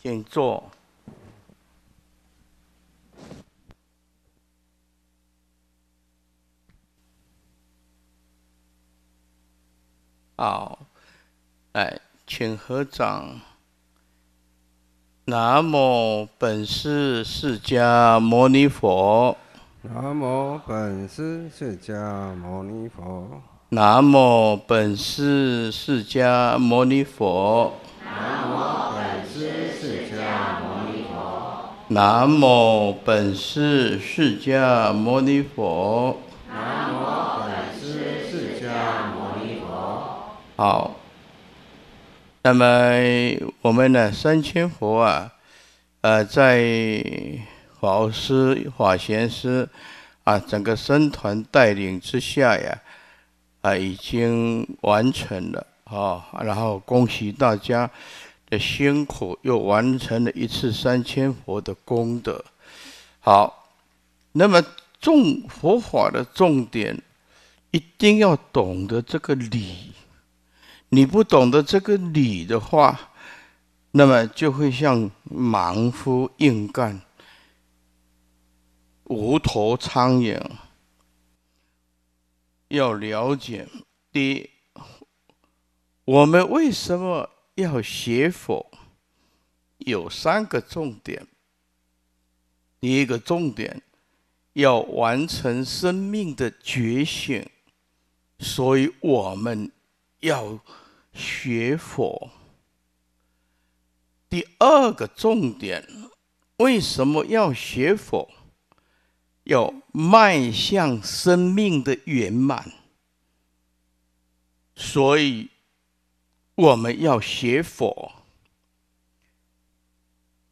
请坐。好，来，请合掌。南无本师释迦牟尼佛。南无本师释迦牟尼佛。南无本师释迦牟尼佛。南无本师释迦牟尼佛。南无本师释迦牟尼佛。好。那么我们的三千佛啊，呃，在法师、法贤师啊，整个僧团带领之下呀，啊，已经完成了。好，然后恭喜大家。的辛苦又完成了一次三千佛的功德。好，那么重佛法的重点，一定要懂得这个理。你不懂得这个理的话，那么就会像盲夫硬干，无头苍蝇。要了解，第一，我们为什么？要学佛，有三个重点。第一个重点，要完成生命的觉醒，所以我们要学佛。第二个重点，为什么要学佛？要迈向生命的圆满，所以。我们要学佛。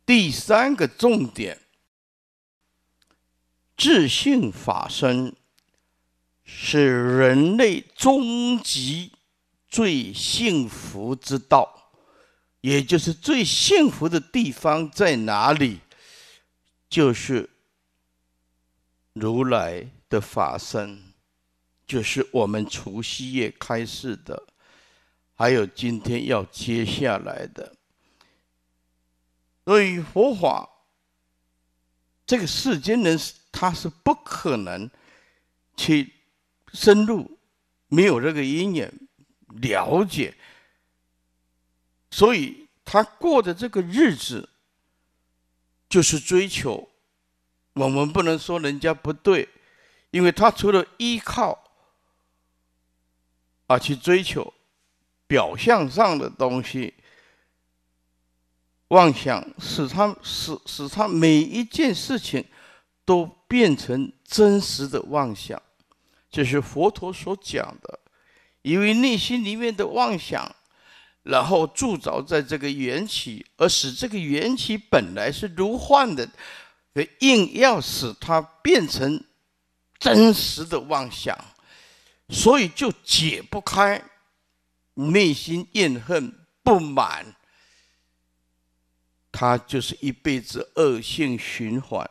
第三个重点，智信法身是人类终极最幸福之道，也就是最幸福的地方在哪里？就是如来的法身，就是我们除夕夜开示的。还有今天要接下来的，所以佛法这个世间人他是不可能去深入，没有这个因缘了解，所以他过的这个日子就是追求。我们不能说人家不对，因为他除了依靠啊去追求。表象上的东西，妄想使他使使他每一件事情都变成真实的妄想，这是佛陀所讲的。因为内心里面的妄想，然后铸造在这个缘起，而使这个缘起本来是如幻的，硬要使它变成真实的妄想，所以就解不开。内心怨恨不满，他就是一辈子恶性循环。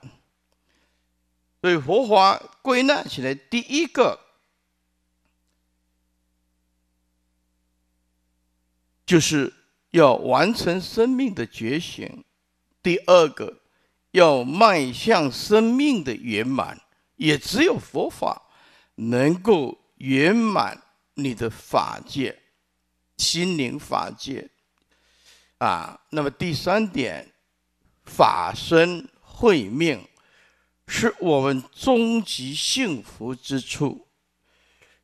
所以佛法归纳起来，第一个就是要完成生命的觉醒；第二个要迈向生命的圆满。也只有佛法能够圆满你的法界。心灵法界啊，那么第三点，法身慧命，是我们终极幸福之处。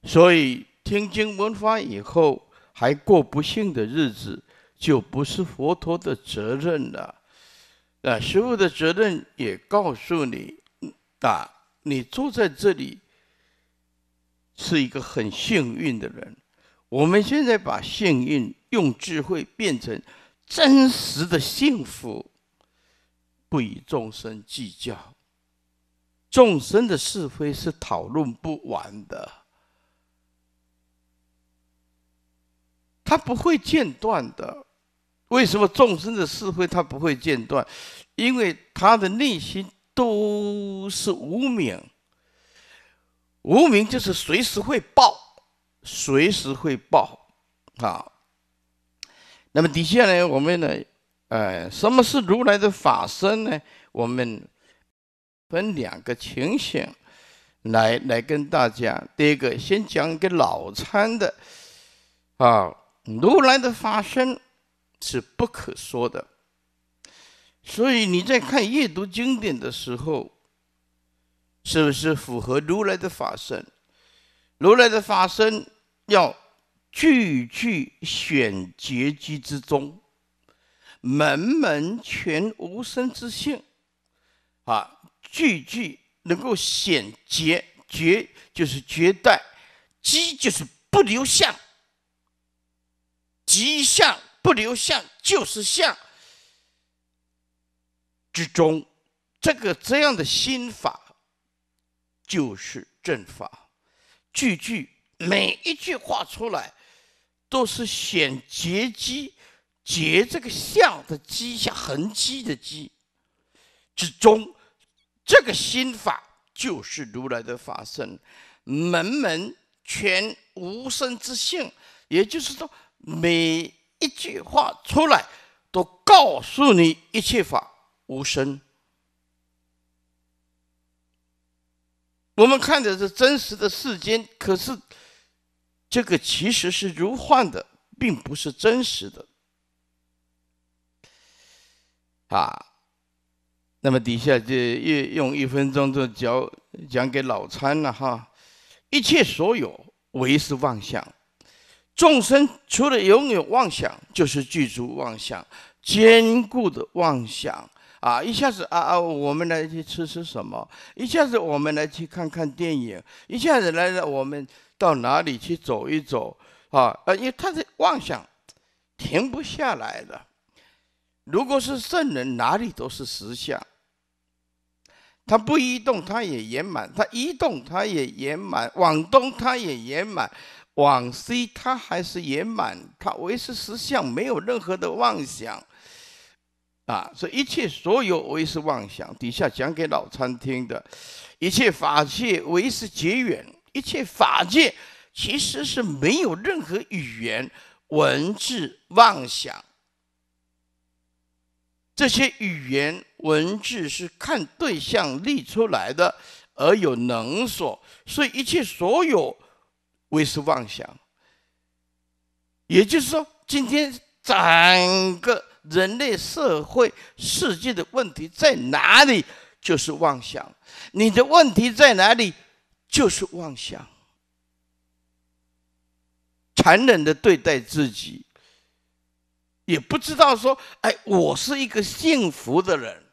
所以听经闻法以后还过不幸的日子，就不是佛陀的责任了。啊，师父的责任也告诉你啊，你坐在这里是一个很幸运的人。我们现在把幸运用智慧变成真实的幸福，不与众生计较，众生的是非是讨论不完的，他不会间断的。为什么众生的是非他不会间断？因为他的内心都是无明，无明就是随时会爆。随时会报，啊，那么底下呢，我们呢，呃，什么是如来的法身呢？我们分两个情形来来跟大家。第一个，先讲一个老参的，啊，如来的法身是不可说的，所以你在看阅读经典的时候，是不是符合如来的法身？如来的法身要句句显结机之中，门门全无生之性，啊，句句能够显结绝就是绝代机，就是不留相，吉相不留相就是相之中，这个这样的心法就是正法。句句每一句话出来，都是显结机，结这个相的机，下恒基的机之中，这个心法就是如来的法身，门门全无生之性，也就是说，每一句话出来，都告诉你一切法无生。我们看的是真实的世间，可是这个其实是如幻的，并不是真实的。啊，那么底下这一用一分钟就讲讲给老参了哈。一切所有唯是妄想，众生除了拥有妄想，就是具足妄想、坚固的妄想。啊！一下子啊啊，我们来去吃吃什么？一下子我们来去看看电影。一下子来了，我们到哪里去走一走？啊啊！因为他的妄想停不下来的。如果是圣人，哪里都是实相。他不移动，他也圆满；他移动，他也圆满。往东他也圆满，往西他还是圆满。他唯是实相，没有任何的妄想。啊，所以一切所有唯是妄想。底下讲给老参听的，一切法界唯是结缘，一切法界其实是没有任何语言文字妄想。这些语言文字是看对象立出来的，而有能所，所以一切所有唯是妄想。也就是说，今天。整个人类社会世界的问题在哪里？就是妄想。你的问题在哪里？就是妄想。残忍的对待自己，也不知道说，哎，我是一个幸福的人。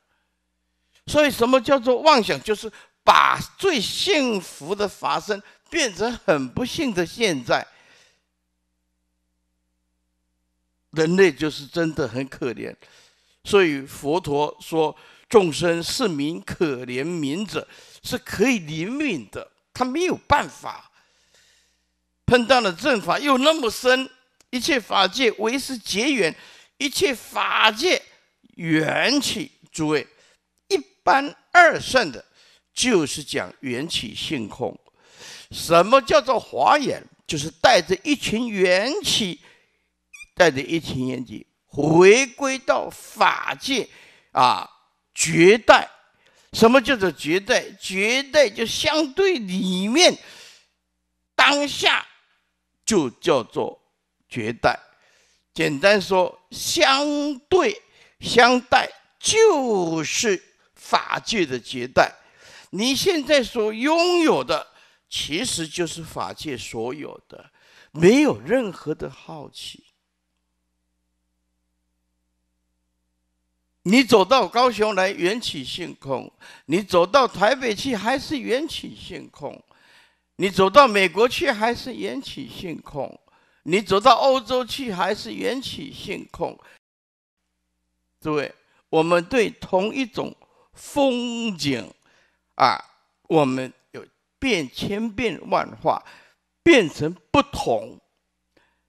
所以，什么叫做妄想？就是把最幸福的发生，变成很不幸的现在。人类就是真的很可怜，所以佛陀说众生是名可怜悯者，是可以怜悯的。他没有办法，碰到了正法又那么深，一切法界为师结缘，一切法界缘起。诸位，一般二圣的，就是讲缘起性空。什么叫做华严？就是带着一群缘起。带着一群年底回归到法界，啊，绝代。什么叫做绝代？绝代就相对里面，当下就叫做绝代。简单说，相对相待就是法界的绝代。你现在所拥有的，其实就是法界所有的，没有任何的好奇。你走到高雄来缘起性空，你走到台北去还是缘起性空，你走到美国去还是缘起性空，你走到欧洲去还是缘起性空。诸位，我们对同一种风景啊，我们有变千变万化，变成不同。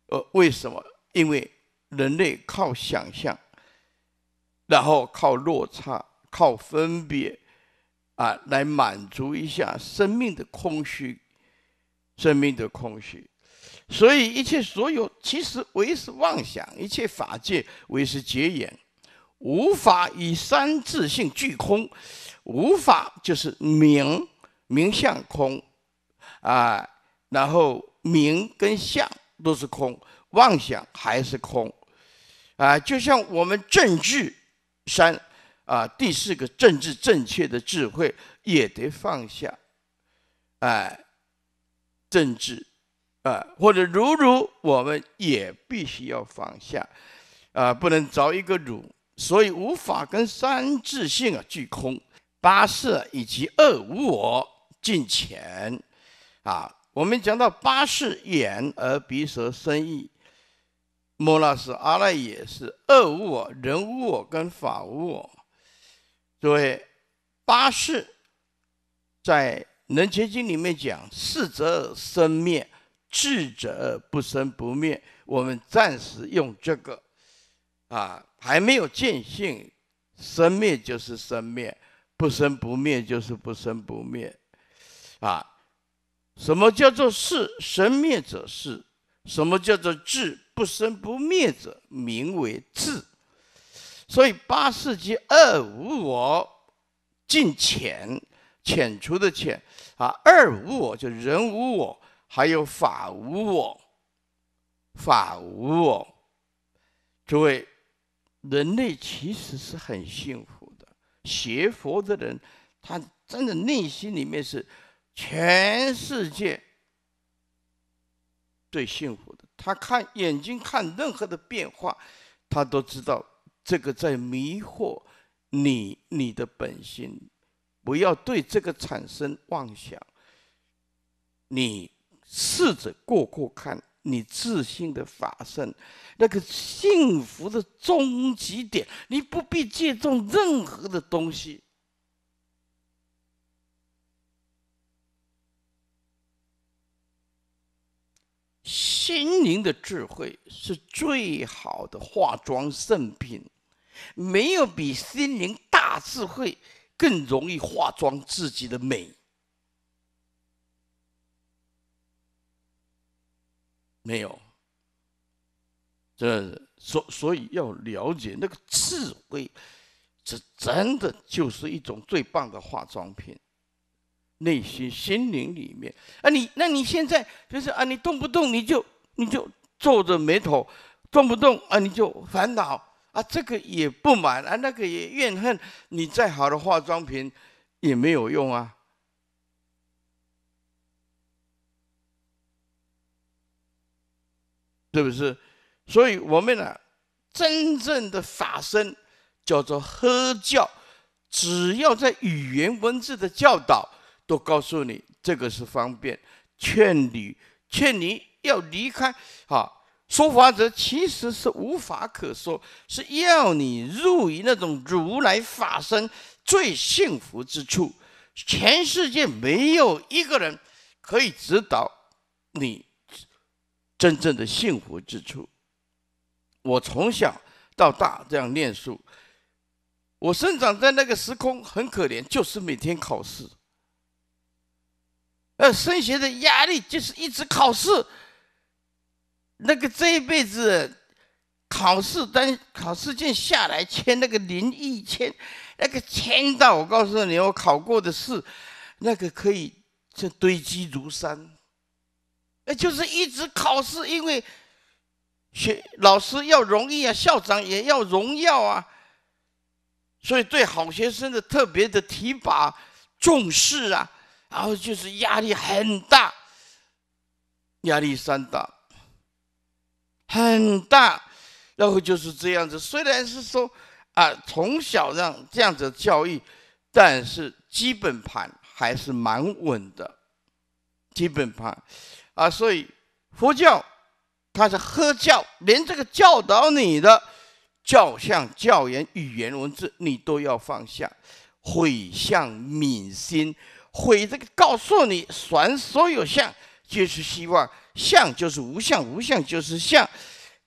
呃，为什么？因为人类靠想象。然后靠落差，靠分别，啊，来满足一下生命的空虚，生命的空虚。所以一切所有，其实唯是妄想，一切法界唯是结眼。无法以三自性具空，无法就是名名相空，啊，然后名跟相都是空，妄想还是空，啊，就像我们政治。三啊，第四个政治正确的智慧也得放下，哎，政治啊，或者如如，我们也必须要放下啊，不能着一个如，所以无法跟三智性啊俱空八色以及二无我进前啊，我们讲到八事眼耳鼻舌身意。摩那是阿赖耶是恶无我人无我跟法无我，对。八世在《能千经》里面讲：事则生灭，智则不生不灭。我们暂时用这个，啊，还没有见性，生灭就是生灭，不生不灭就是不生不灭。啊，什么叫做是？生灭者是。什么叫做智？不生不灭者，名为智。所以八世纪二无我，尽浅，浅出的浅啊，二无我就人无我，还有法无我，法无我。诸位，人类其实是很幸福的，学佛的人，他真的内心里面是全世界最幸福。他看眼睛看任何的变化，他都知道这个在迷惑你你的本心，不要对这个产生妄想。你试着过过看，你自信的法身，那个幸福的终极点，你不必借助任何的东西。心灵的智慧是最好的化妆圣品，没有比心灵大智慧更容易化妆自己的美，没有。这所所以要了解那个智慧，这真的就是一种最棒的化妆品。内心心灵里面啊，你那你现在就是啊，你动不动你就你就皱着眉头，动不动啊你就烦恼啊，这个也不满啊，那个也怨恨，你再好的化妆品也没有用啊，是不是？所以我们呢，真正的法身叫做喝教，只要在语言文字的教导。都告诉你这个是方便，劝你劝你要离开。哈，说法者其实是无法可说，是要你入于那种如来法身最幸福之处。全世界没有一个人可以指导你真正的幸福之处。我从小到大这样念书，我生长在那个时空很可怜，就是每天考试。呃，升学的压力就是一直考试，那个这一辈子考试单、考试卷下来签那个零一签，那个签到，我告诉你，我考过的试，那个可以这堆积如山。那就是一直考试，因为学老师要荣誉啊，校长也要荣耀啊，所以对好学生的特别的提拔重视啊。然后就是压力很大，压力山大，很大。然后就是这样子，虽然是说啊，从小让这样子教育，但是基本盘还是蛮稳的。基本盘啊，所以佛教它是喝教，连这个教导你的教相、教言、语言、文字，你都要放下，毁相泯心。毁这个告诉你，算所有相就是希望，相就是无相，无相就是相。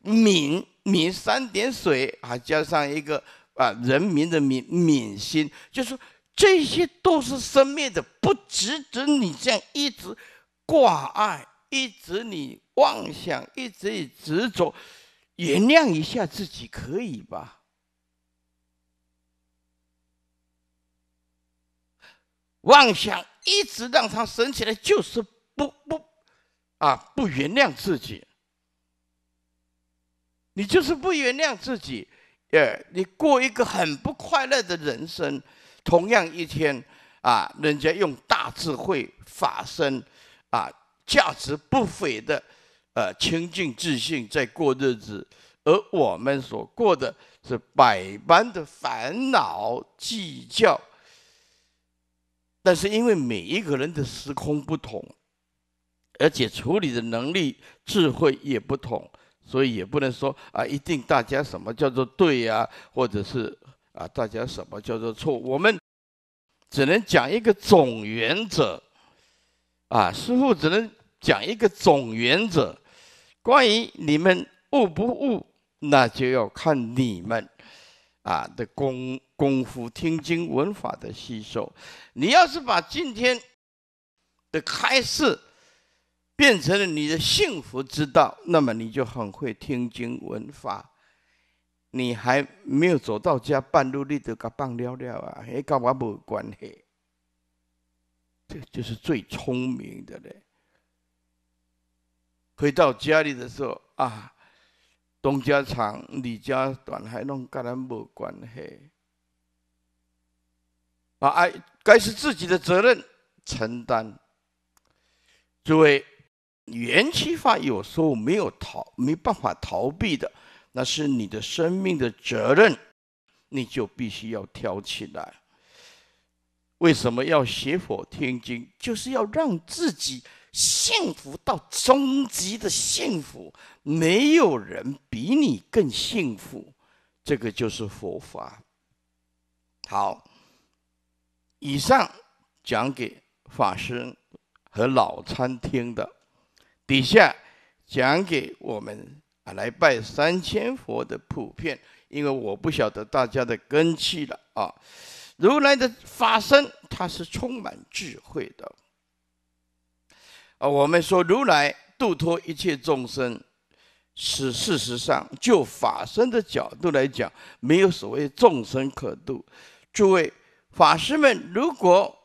泯泯三点水，还加上一个啊人民的民，民心就是这些都是生灭的，不值得你这样一直挂碍，一直你妄想，一直你执着。原谅一下自己，可以吧？妄想一直让他生起来，就是不不，啊不原谅自己。你就是不原谅自己，呃，你过一个很不快乐的人生。同样一天，啊，人家用大智慧、法身，啊，价值不菲的，呃，清净自信在过日子，而我们所过的是百般的烦恼计较。但是因为每一个人的时空不同，而且处理的能力、智慧也不同，所以也不能说啊，一定大家什么叫做对啊，或者是啊，大家什么叫做错。我们只能讲一个总原则，啊，师傅只能讲一个总原则。关于你们悟不悟，那就要看你们，啊的功。功夫听经闻法的吸收，你要是把今天的开示变成了你的幸福之道，那么你就很会听经闻法。你还没有走到家，半路你都个棒了了啊，那跟我没关系。这就是最聪明的嘞。回到家里的时候啊，东家长李家短还弄跟咱无关系。啊！爱该是自己的责任承担。诸位，缘起法有时候没有逃，没办法逃避的，那是你的生命的责任，你就必须要挑起来。为什么要学佛听经？就是要让自己幸福到终极的幸福，没有人比你更幸福，这个就是佛法。好。以上讲给法身和老参听的，底下讲给我们来拜三千佛的普遍，因为我不晓得大家的根器了啊。如来的法身，它是充满智慧的啊。我们说如来度脱一切众生，是事实上，就法身的角度来讲，没有所谓众生可度。诸位。法师们，如果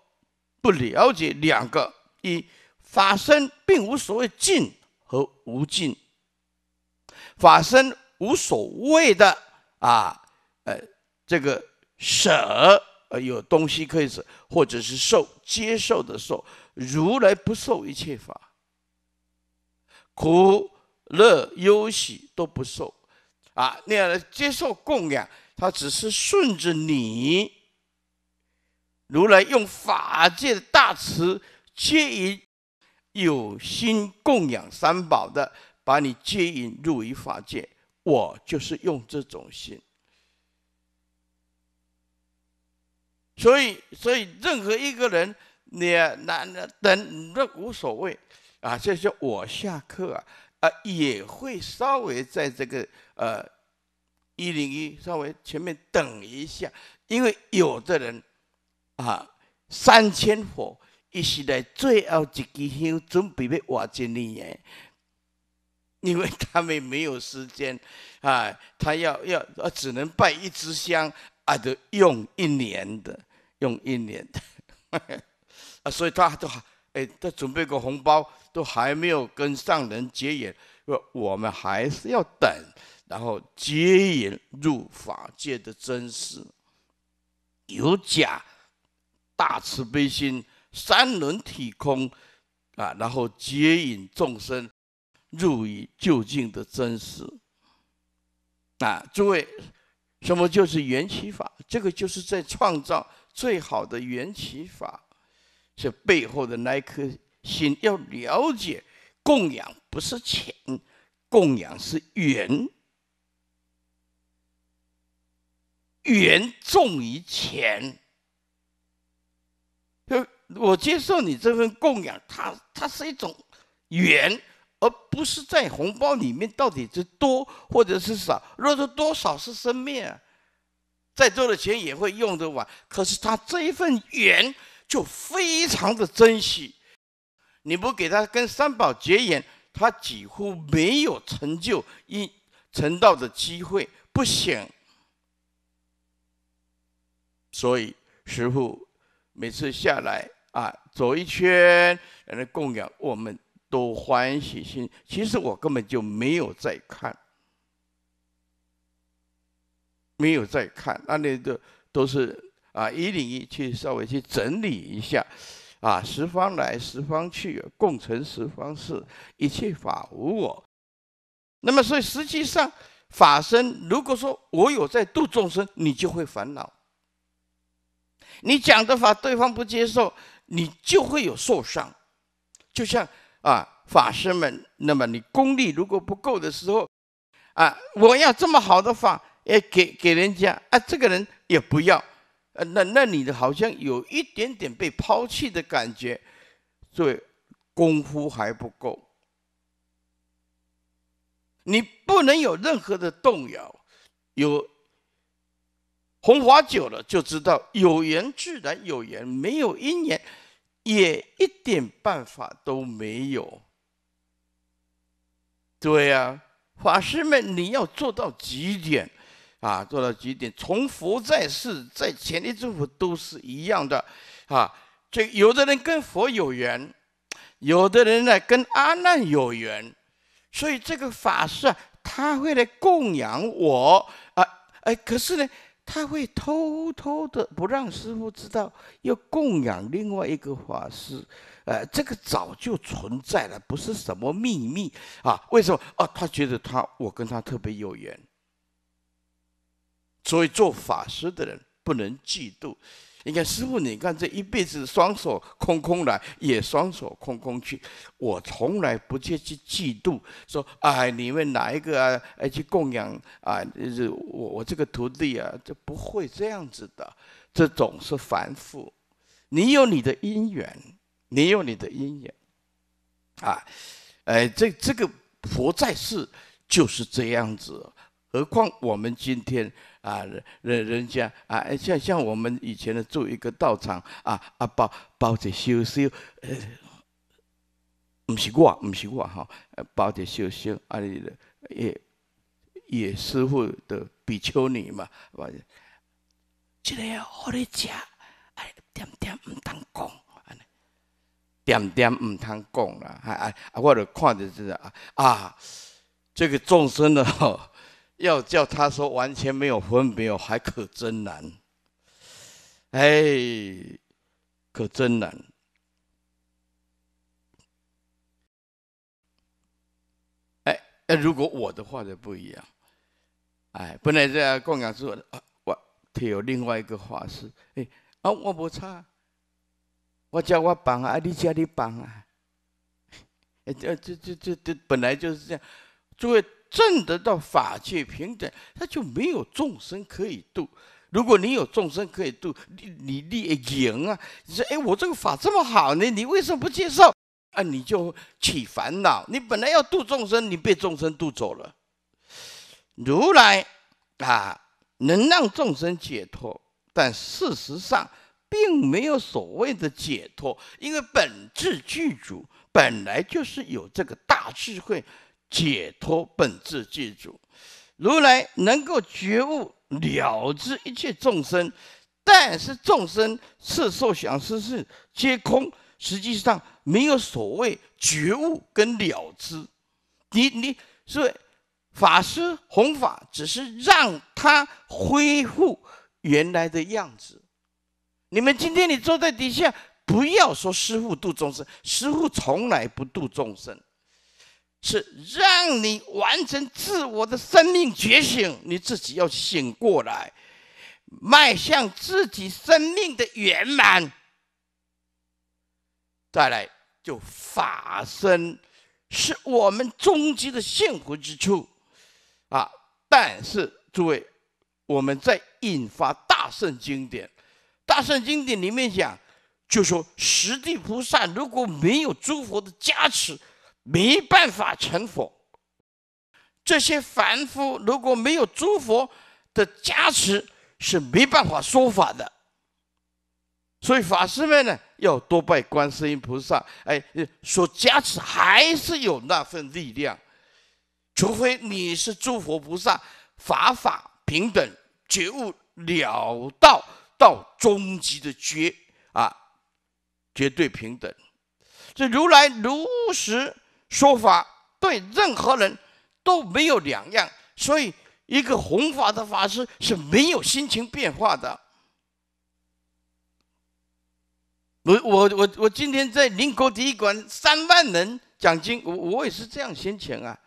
不了解两个一法身，并无所谓尽和无尽，法身无所谓的啊，呃，这个舍呃有东西可以舍，或者是受接受的受，如来不受一切法，苦乐忧喜都不受，啊，那样的接受供养，他只是顺着你。如来用法界的大慈，接引有心供养三宝的，把你接引入于法界。我就是用这种心，所以，所以，任何一个人，你、男、等，那无所谓啊。就是我下课啊，啊，也会稍微在这个呃一零一稍微前面等一下，因为有的人。啊，三千火，一是来最后一支香准备要瓦解你嘅，因为他们没有时间，啊，他要要，他只能拜一支香，啊，得用一年的，用一年的，啊，所以他都，哎，他准备个红包，都还没有跟上人结缘，说我们还是要等，然后结缘入法界的真实，有假。大慈悲心，三轮体空，啊，然后接引众生入于究竟的真实。啊，诸位，什么就是缘起法？这个就是在创造最好的缘起法。这背后的那一颗心，要了解供养不是钱，供养是缘，缘重于钱。我接受你这份供养，它它是一种缘，而不是在红包里面到底是多或者是少。若是多少是生命，再多的钱也会用得完，可是他这一份缘就非常的珍惜。你不给他跟三宝结缘，他几乎没有成就一成道的机会，不行。所以师傅每次下来。啊，走一圈，来供养，我们都欢喜心。其实我根本就没有在看，没有在看，那那个都是啊，一零一去稍微去整理一下，啊，十方来，十方去，共成十方事，一切法无我。那么，所以实际上法身，如果说我有在度众生，你就会烦恼。你讲的法，对方不接受。你就会有受伤，就像啊法师们，那么你功力如果不够的时候，啊我要这么好的法，哎给给人家啊这个人也不要，呃那那你的好像有一点点被抛弃的感觉，所以功夫还不够，你不能有任何的动摇，有。弘法久了就知道，有缘自然有缘，没有因缘也一点办法都没有。对呀，法师们，你要做到极点，啊，做到极点，从佛在世在前的诸佛都是一样的啊。这有的人跟佛有缘，有的人呢跟阿难有缘，所以这个法师啊，他会来供养我啊，哎，可是呢。他会偷偷的不让师父知道，要供养另外一个法师，呃，这个早就存在了，不是什么秘密啊？为什么？哦，他觉得他我跟他特别有缘，所以做法师的人不能嫉妒。你看，师傅，你看这一辈子双手空空来，也双手空空去。我从来不去去嫉妒，说哎，你们哪一个哎去供养啊？这我我这个徒弟啊，这不会这样子的。这总是反复。你有你的因缘，你有你的因缘，啊，哎，这这个佛在世就是这样子。何况我们今天啊，人人家啊，像像我们以前的做一个道场啊啊，包包着修修，不是我不是我哈，包着修修，啊哩的也也师傅的比丘尼嘛，这个好哩吃，啊点点唔当讲，点点唔通讲啦，啊啊，我就看着这个啊，这个众生的吼。要叫他说完全没有分别，还可真难。哎，可真难。哎，那如果我的话就不一样，哎，本来在供养说，我他有另外一个法师，哎，啊，我不差，我叫我帮啊，你叫你帮啊，哎，这这这这这本来就是这样，诸位。证得到法界平等，他就没有众生可以度。如果你有众生可以度，你你你赢啊！你说哎，我这个法这么好呢，你为什么不接受？啊，你就起烦恼。你本来要度众生，你被众生度走了。如来啊，能让众生解脱，但事实上并没有所谓的解脱，因为本质具足，本来就是有这个大智慧。解脱本质，具足。如来能够觉悟了知一切众生，但是众生是受想识是皆空，实际上没有所谓觉悟跟了知。你你，所以法师弘法只是让他恢复原来的样子。你们今天你坐在底下，不要说师傅度众生，师傅从来不度众生。是让你完成自我的生命觉醒，你自己要醒过来，迈向自己生命的圆满。再来，就法身，是我们终极的幸福之处啊！但是，诸位，我们在引发大圣经典，大圣经典里面讲，就说十地菩萨如果没有诸佛的加持。没办法成佛，这些凡夫如果没有诸佛的加持，是没办法说法的。所以法师们呢，要多拜观世音菩萨，哎，所加持还是有那份力量。除非你是诸佛菩萨，法法平等，觉悟了道，到终极的绝啊，绝对平等。这如来如实。说法对任何人都没有两样，所以一个弘法的法师是没有心情变化的。我我我我今天在宁国体育馆三万人讲经，我我也是这样心情啊。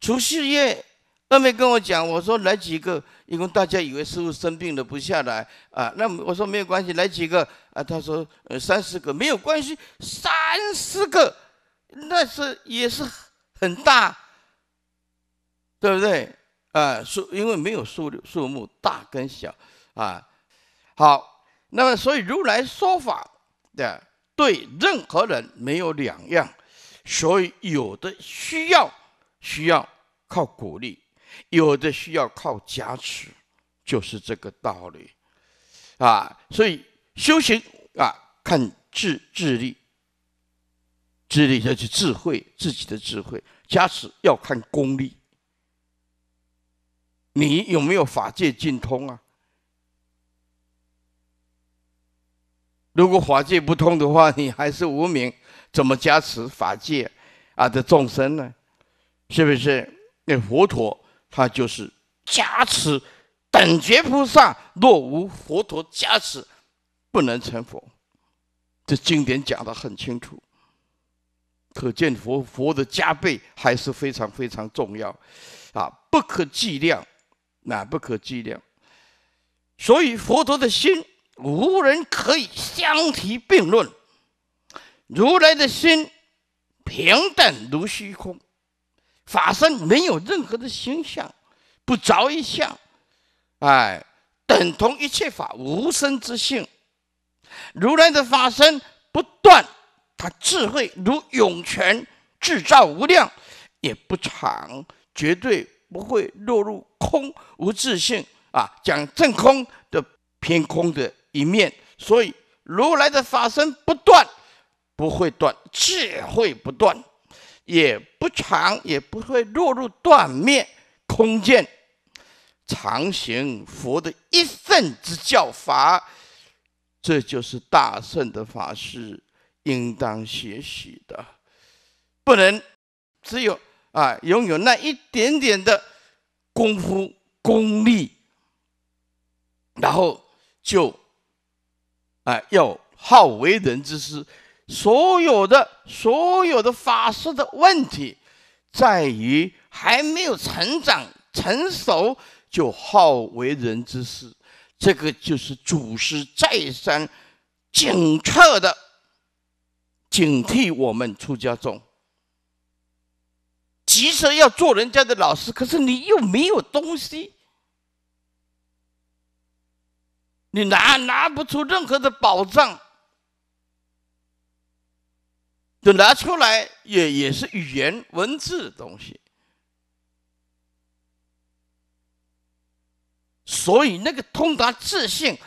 除夕夜二妹跟我讲，我说来几个，因为大家以为师傅生病了不下来啊。那我说没有关系，来几个啊？他说呃三四个没有关系，三四个。那是也是很大，对不对啊？数因为没有数数目大跟小啊。好，那么所以如来说法的对任何人没有两样，所以有的需要需要靠鼓励，有的需要靠加持，就是这个道理啊。所以修行啊，看智智力。自要去智慧，自己的智慧，加持要看功力。你有没有法界尽通啊？如果法界不通的话，你还是无明，怎么加持法界啊的众生呢？是不是？那佛陀他就是加持等觉菩萨，若无佛陀加持，不能成佛。这经典讲的很清楚。可见佛佛的加倍还是非常非常重要，啊，不可计量，那不可计量。所以佛陀的心无人可以相提并论，如来的心平淡如虚空，法身没有任何的形象，不着一相，哎，等同一切法，无生之性。如来的法身不断。他智慧如涌泉，智照无量，也不长，绝对不会落入空无自信啊！讲真空的偏空的一面，所以如来的法身不断，不会断，智慧不断，也不长，也不会落入断灭空见，常行佛的一圣之教法，这就是大圣的法事。应当学习的，不能只有啊拥有那一点点的功夫功力，然后就啊要好为人之师。所有的所有的法师的问题，在于还没有成长成熟就好为人之师，这个就是祖师再三警策的。警惕我们出家众，急着要做人家的老师，可是你又没有东西，你拿拿不出任何的宝藏，就拿出来也也是语言文字的东西，所以那个通达自信，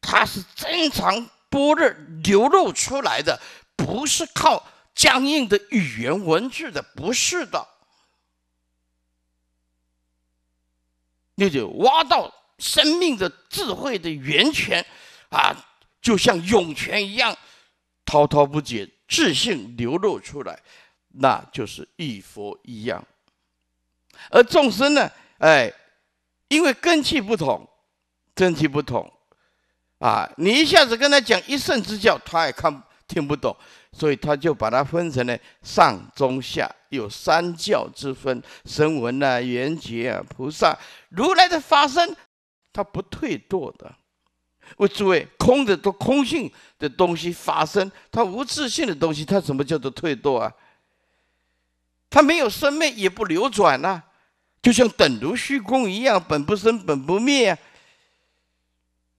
它是正常波热流露出来的。不是靠僵硬的语言文字的，不是的。那就挖到生命的智慧的源泉啊，就像涌泉一样滔滔不绝、自信流露出来，那就是一佛一样。而众生呢，哎，因为根气不同，根气不同啊，你一下子跟他讲一圣之教，他也看不。听不懂，所以他就把它分成了上中下，有三教之分。声闻啊、缘觉啊、菩萨、如来的法身，他不退堕的。为诸位，空的、都空性的东西发生，它无自性的东西，它怎么叫做退堕啊？它没有生灭，也不流转呐，就像等如虚空一样，本不生，本不灭。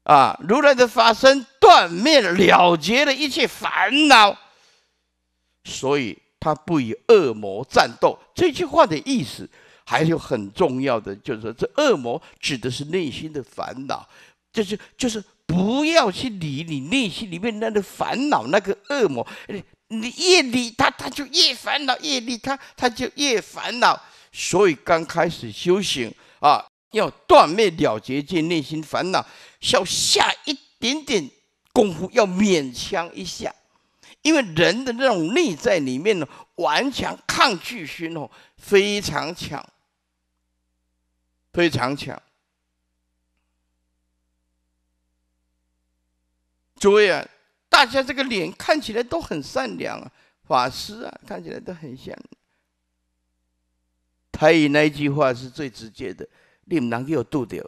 啊！如来的法身断灭了结了一切烦恼，所以他不与恶魔战斗。这句话的意思还有很重要的，就是说这恶魔指的是内心的烦恼，就是就是不要去理你内心里面那个烦恼那个恶魔，你越理他，他就越烦恼；越理他，他就越烦恼。所以刚开始修行啊。要断灭了结尽内心烦恼，要下一点点功夫，要勉强一下，因为人的那种内在里面的顽强抗拒心哦，非常强，非常强。诸位啊，大家这个脸看起来都很善良啊，法师啊，看起来都很像。太乙那一句话是最直接的。你唔能去我度掉，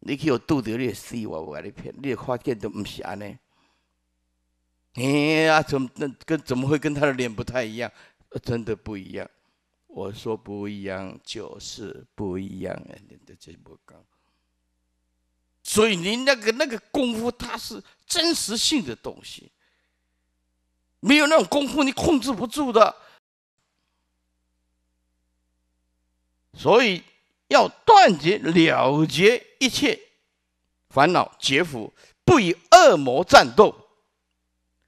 你去我度掉，你死！我唔会跟你骗，你会发现都唔是安尼。哎呀，怎么那跟怎么会跟他的脸不太一样？真的不一样。我说不一样，就是不一样。你的这么高，所以你那个那个功夫，它是真实性的东西。没有那种功夫，你控制不住的。所以要断绝了结一切烦恼劫福，不与恶魔战斗，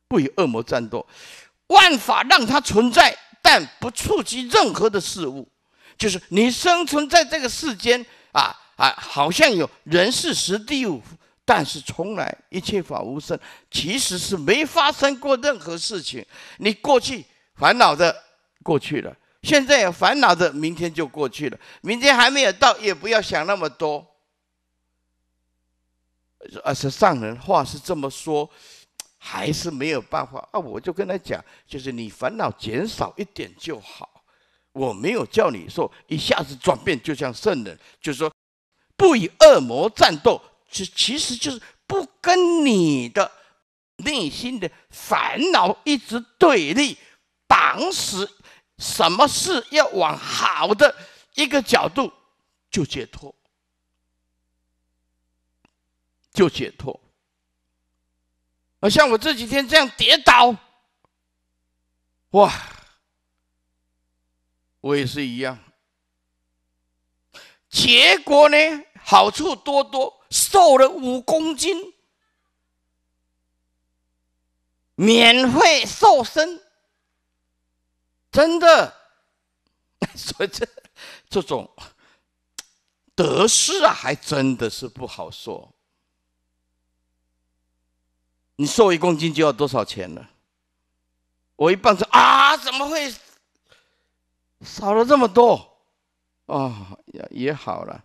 不与恶魔战斗，万法让它存在，但不触及任何的事物。就是你生存在这个世间啊啊，好像有人事时地物，但是从来一切法无生，其实是没发生过任何事情。你过去烦恼的过去了。现在烦恼的，明天就过去了。明天还没有到，也不要想那么多。呃，是上人话是这么说，还是没有办法啊？我就跟他讲，就是你烦恼减少一点就好。我没有叫你说一下子转变，就像圣人，就是说不与恶魔战斗，其其实就是不跟你的内心的烦恼一直对立，绑死。什么事要往好的一个角度就解脱，就解脱。而像我这几天这样跌倒，哇，我也是一样。结果呢，好处多多，瘦了五公斤，免费瘦身。真的，所以这这种得失啊，还真的是不好说。你瘦一公斤就要多少钱呢？我一磅称啊，怎么会少了这么多？哦，也也好了。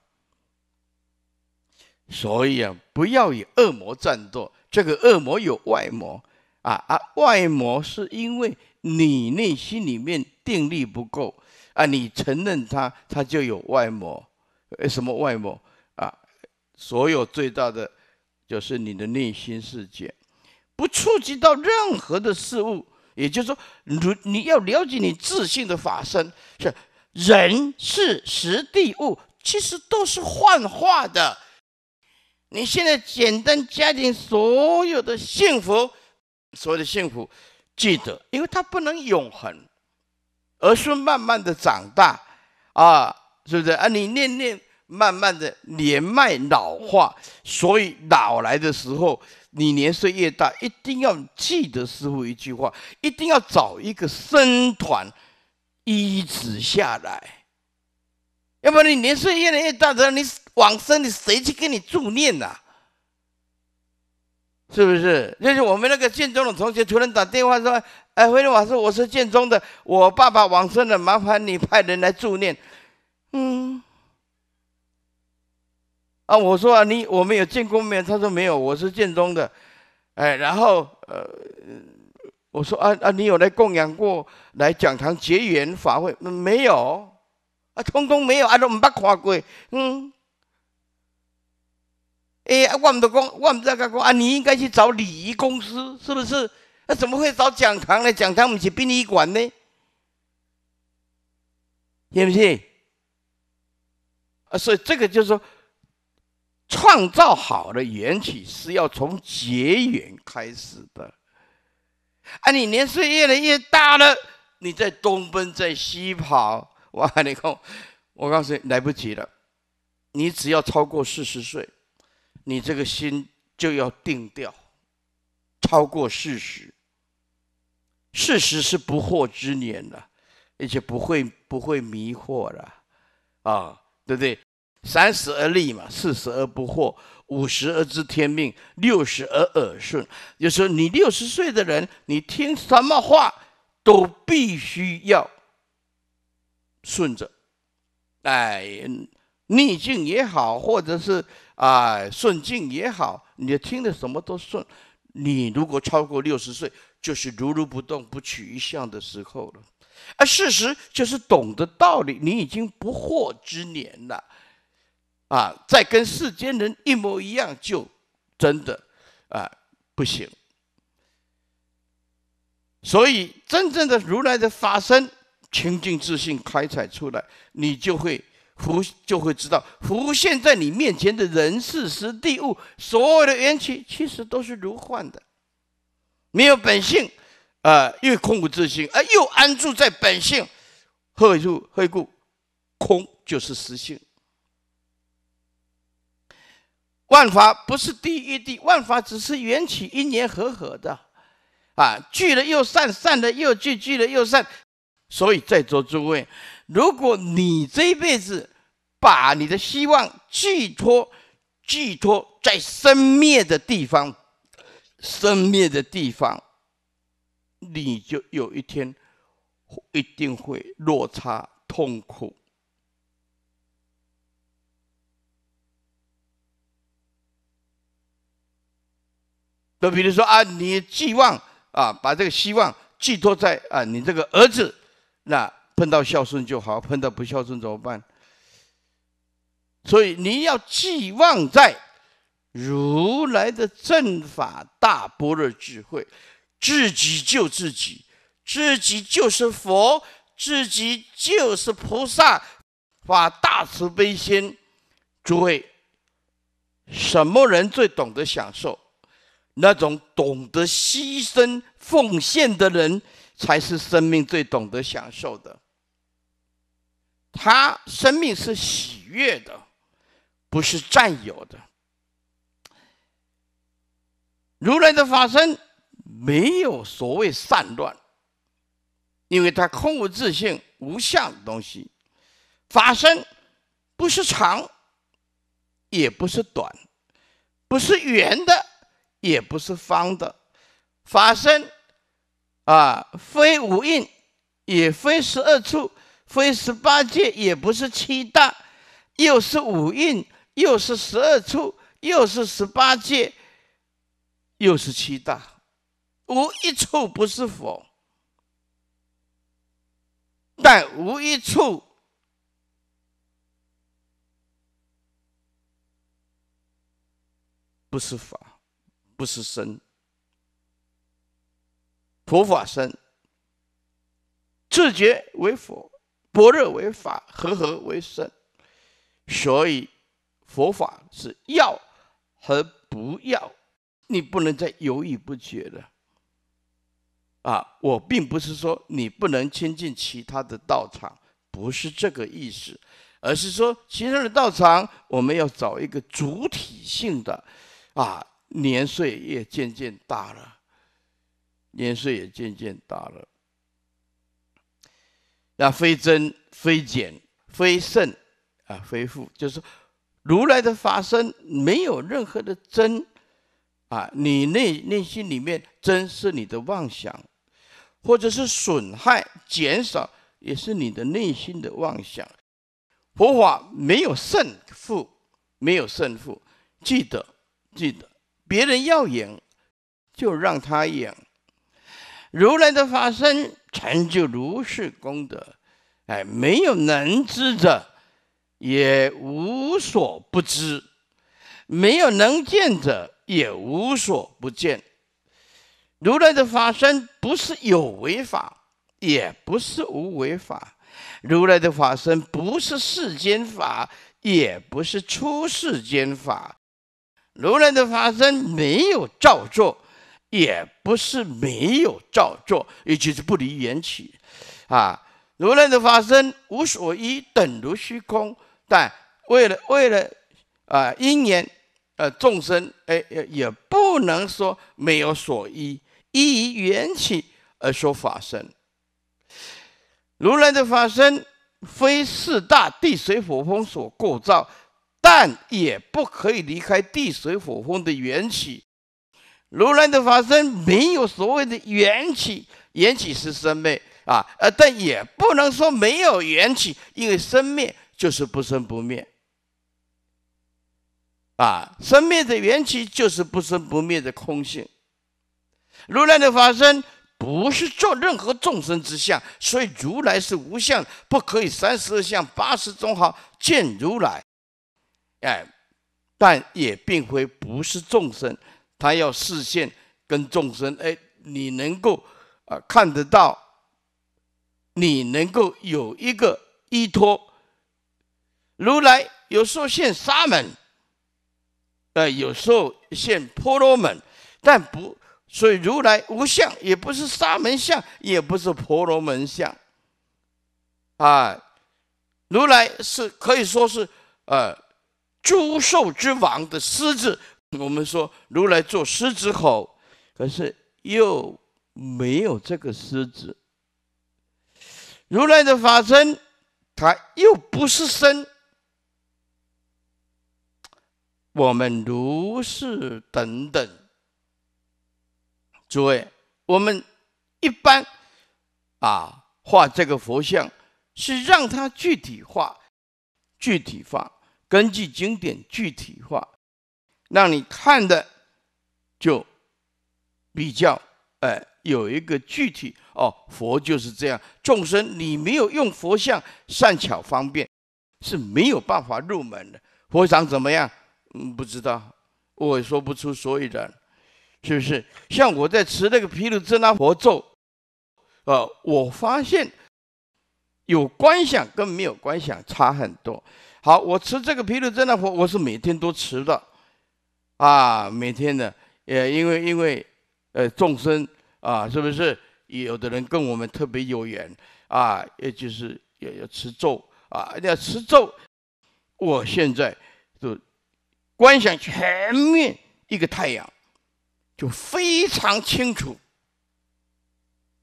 所以啊，不要与恶魔战斗。这个恶魔有外魔啊，啊，外魔是因为。你内心里面定力不够啊！你承认他，他就有外魔。哎，什么外魔啊？所有最大的就是你的内心世界，不触及到任何的事物。也就是说，如你要了解你自信的法身，是人、事、实地、物，其实都是幻化的。你现在简单家庭所有的幸福，所有的幸福。记得，因为它不能永恒，儿孙慢慢的长大啊，是不是啊？你念念慢慢的年迈老化，所以老来的时候，你年岁越大，一定要记得师傅一句话，一定要找一个僧团依止下来，要不然你年岁越来越大，的你往生，你谁去给你助念呢？是不是？就是我们那个建中的同学突然打电话说：“哎，慧能法师，我是建中的，我爸爸往生了，麻烦你派人来助念。”嗯。啊，我说啊，你我们有见过面？他说没有，我是建中的。哎，然后呃，我说啊啊，你有来供养过来讲堂结缘法会？没有，啊，通通没有，我都唔捌看过。嗯。哎，我们的公，我们的那个啊，你应该去找礼仪公司，是不是？那怎么会找讲堂呢？讲堂不是殡仪馆呢？信不信？啊，所以这个就是说，创造好的缘起是要从结缘开始的。啊，你年岁越来越大了，你在东奔在西跑，我喊你空，我告诉你，来不及了。你只要超过四十岁。你这个心就要定掉，超过事实，事实是不惑之年了，而且不会不会迷惑了，啊，对不对？三十而立嘛，四十而不惑，五十而知天命，六十而耳顺。就是你六十岁的人，你听什么话都必须要顺着，哎，逆境也好，或者是。哎，顺境也好，你听的什么都顺。你如果超过六十岁，就是如如不动、不取一相的时候了。而事实就是，懂得道理，你已经不惑之年了。啊，再跟世间人一模一样，就真的啊不行。所以，真正的如来的法身清净自信开采出来，你就会。浮就会知道，浮现在你面前的人事、时地、物，所有的缘起其实都是如幻的，没有本性，啊，又空无自性，而又安住在本性，何故？何故？空就是实性，万法不是第一地，万法只是缘起因缘和合的，啊，聚了又散，散了又聚，聚了又散。所以在座诸位，如果你这一辈子把你的希望寄托、寄托在生灭的地方，生灭的地方，你就有一天一定会落差痛苦。就比如说啊，你寄望啊，把这个希望寄托在啊，你这个儿子。那碰到孝顺就好，碰到不孝顺怎么办？所以你要寄望在如来的正法大般若智慧，自己救自己，自己就是佛，自己就是菩萨，发大慈悲心。诸位，什么人最懂得享受？那种懂得牺牲奉献的人。才是生命最懂得享受的。他生命是喜悦的，不是占有的。如来的法身没有所谓善乱，因为他空无自性、无相的东西。法身不是长，也不是短，不是圆的，也不是方的。法身。啊，非五蕴，也非十二处，非十八界，也不是七大，又是五蕴，又是十二处，又是十八界，又是七大，无一处不是佛，但无一处不是法，不是神。佛法生，自觉为佛，般若为法，和合为生，所以佛法是要和不要，你不能再犹豫不决了。啊，我并不是说你不能亲近其他的道场，不是这个意思，而是说其他的道场，我们要找一个主体性的。啊，年岁也渐渐大了。年岁也渐渐大了，那非增非减非胜啊，非负，就是如来的法身没有任何的增啊，你内内心里面增是你的妄想，或者是损害减少也是你的内心的妄想。佛法没有胜负，没有胜负，记得记得，别人要赢，就让他赢。如来的法身成就如是功德，哎，没有能知者，也无所不知；没有能见者，也无所不见。如来的法身不是有为法，也不是无为法；如来的法身不是世间法，也不是出世间法；如来的法身没有造作。也不是没有造作，也就是不离缘起，啊，如来的法身无所依，等如虚空。但为了为了啊，因缘呃，众生哎也也不能说没有所依，依于缘起而说法身。如来的法身非四大地水火风所构造，但也不可以离开地水火风的缘起。如来的法身没有所谓的缘起，缘起是生灭啊，呃，但也不能说没有缘起，因为生灭就是不生不灭，啊，生灭的缘起就是不生不灭的空性。如来的法身不是做任何众生之相，所以如来是无相，不可以三十二相、八十种好见如来，哎，但也并非不是众生。他要视线跟众生，哎，你能够啊看得到，你能够有一个依托。如来有时候现沙门，呃，有时候现婆罗门，但不，所以如来无相，也不是沙门相，也不是婆罗门相，啊，如来是可以说是呃，诸兽之王的狮子。我们说，如来做狮子吼，可是又没有这个狮子。如来的法身，他又不是身。我们如是等等，诸位，我们一般啊画这个佛像，是让它具体化，具体化，根据经典具体化。让你看的就比较哎，有一个具体哦，佛就是这样。众生，你没有用佛像善巧方便，是没有办法入门的。佛长怎么样？嗯，不知道，我也说不出所以然。是不是？像我在持那个毗卢遮那佛咒，呃，我发现有观想跟没有观想差很多。好，我持这个毗卢遮那佛，我是每天都持的。啊，每天呢，也因为因为呃众生啊，是不是也有的人跟我们特别有缘啊？也就是要要持咒啊，要持咒。我现在就观想前面一个太阳，就非常清楚。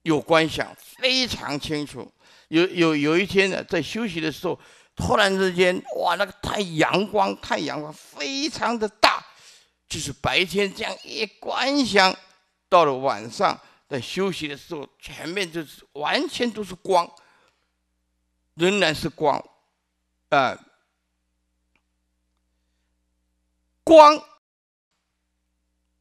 有观想非常清楚。有有有一天呢，在休息的时候，突然之间，哇，那个太阳光，太阳光非常的。就是白天这样一观想，到了晚上在休息的时候，前面就是完全都是光，仍然是光，啊，光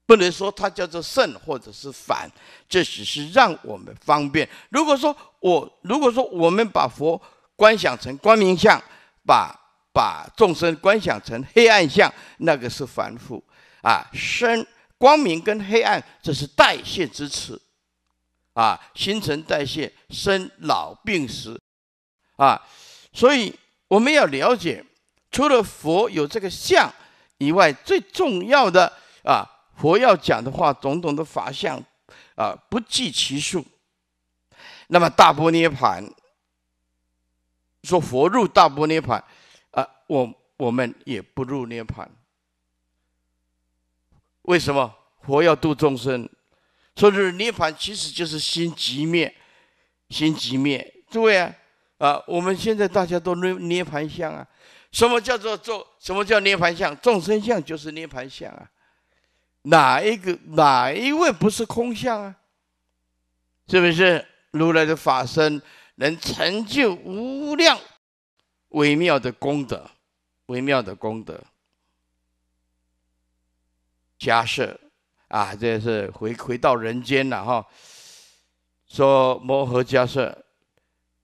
不能说它叫做圣或者是反，这只是让我们方便。如果说我如果说我们把佛观想成光明相，把把众生观想成黑暗相，那个是凡夫。啊，生光明跟黑暗，这是代谢之词。啊，新陈代谢，生老病死。啊，所以我们要了解，除了佛有这个相以外，最重要的啊，佛要讲的话，种种的法相，啊，不计其数。那么大波涅槃，说佛入大波涅槃，啊，我我们也不入涅槃。为什么佛要度众生？说这是涅槃，其实就是心即灭，心即灭。诸位啊，啊，我们现在大家都捏涅槃相啊，什么叫做做什么叫涅槃相？众生相就是涅槃相啊，哪一个哪一位不是空相啊？是不是如来的法身能成就无量微妙的功德？微妙的功德。假设啊，这是回回到人间了哈。说摩诃迦奢，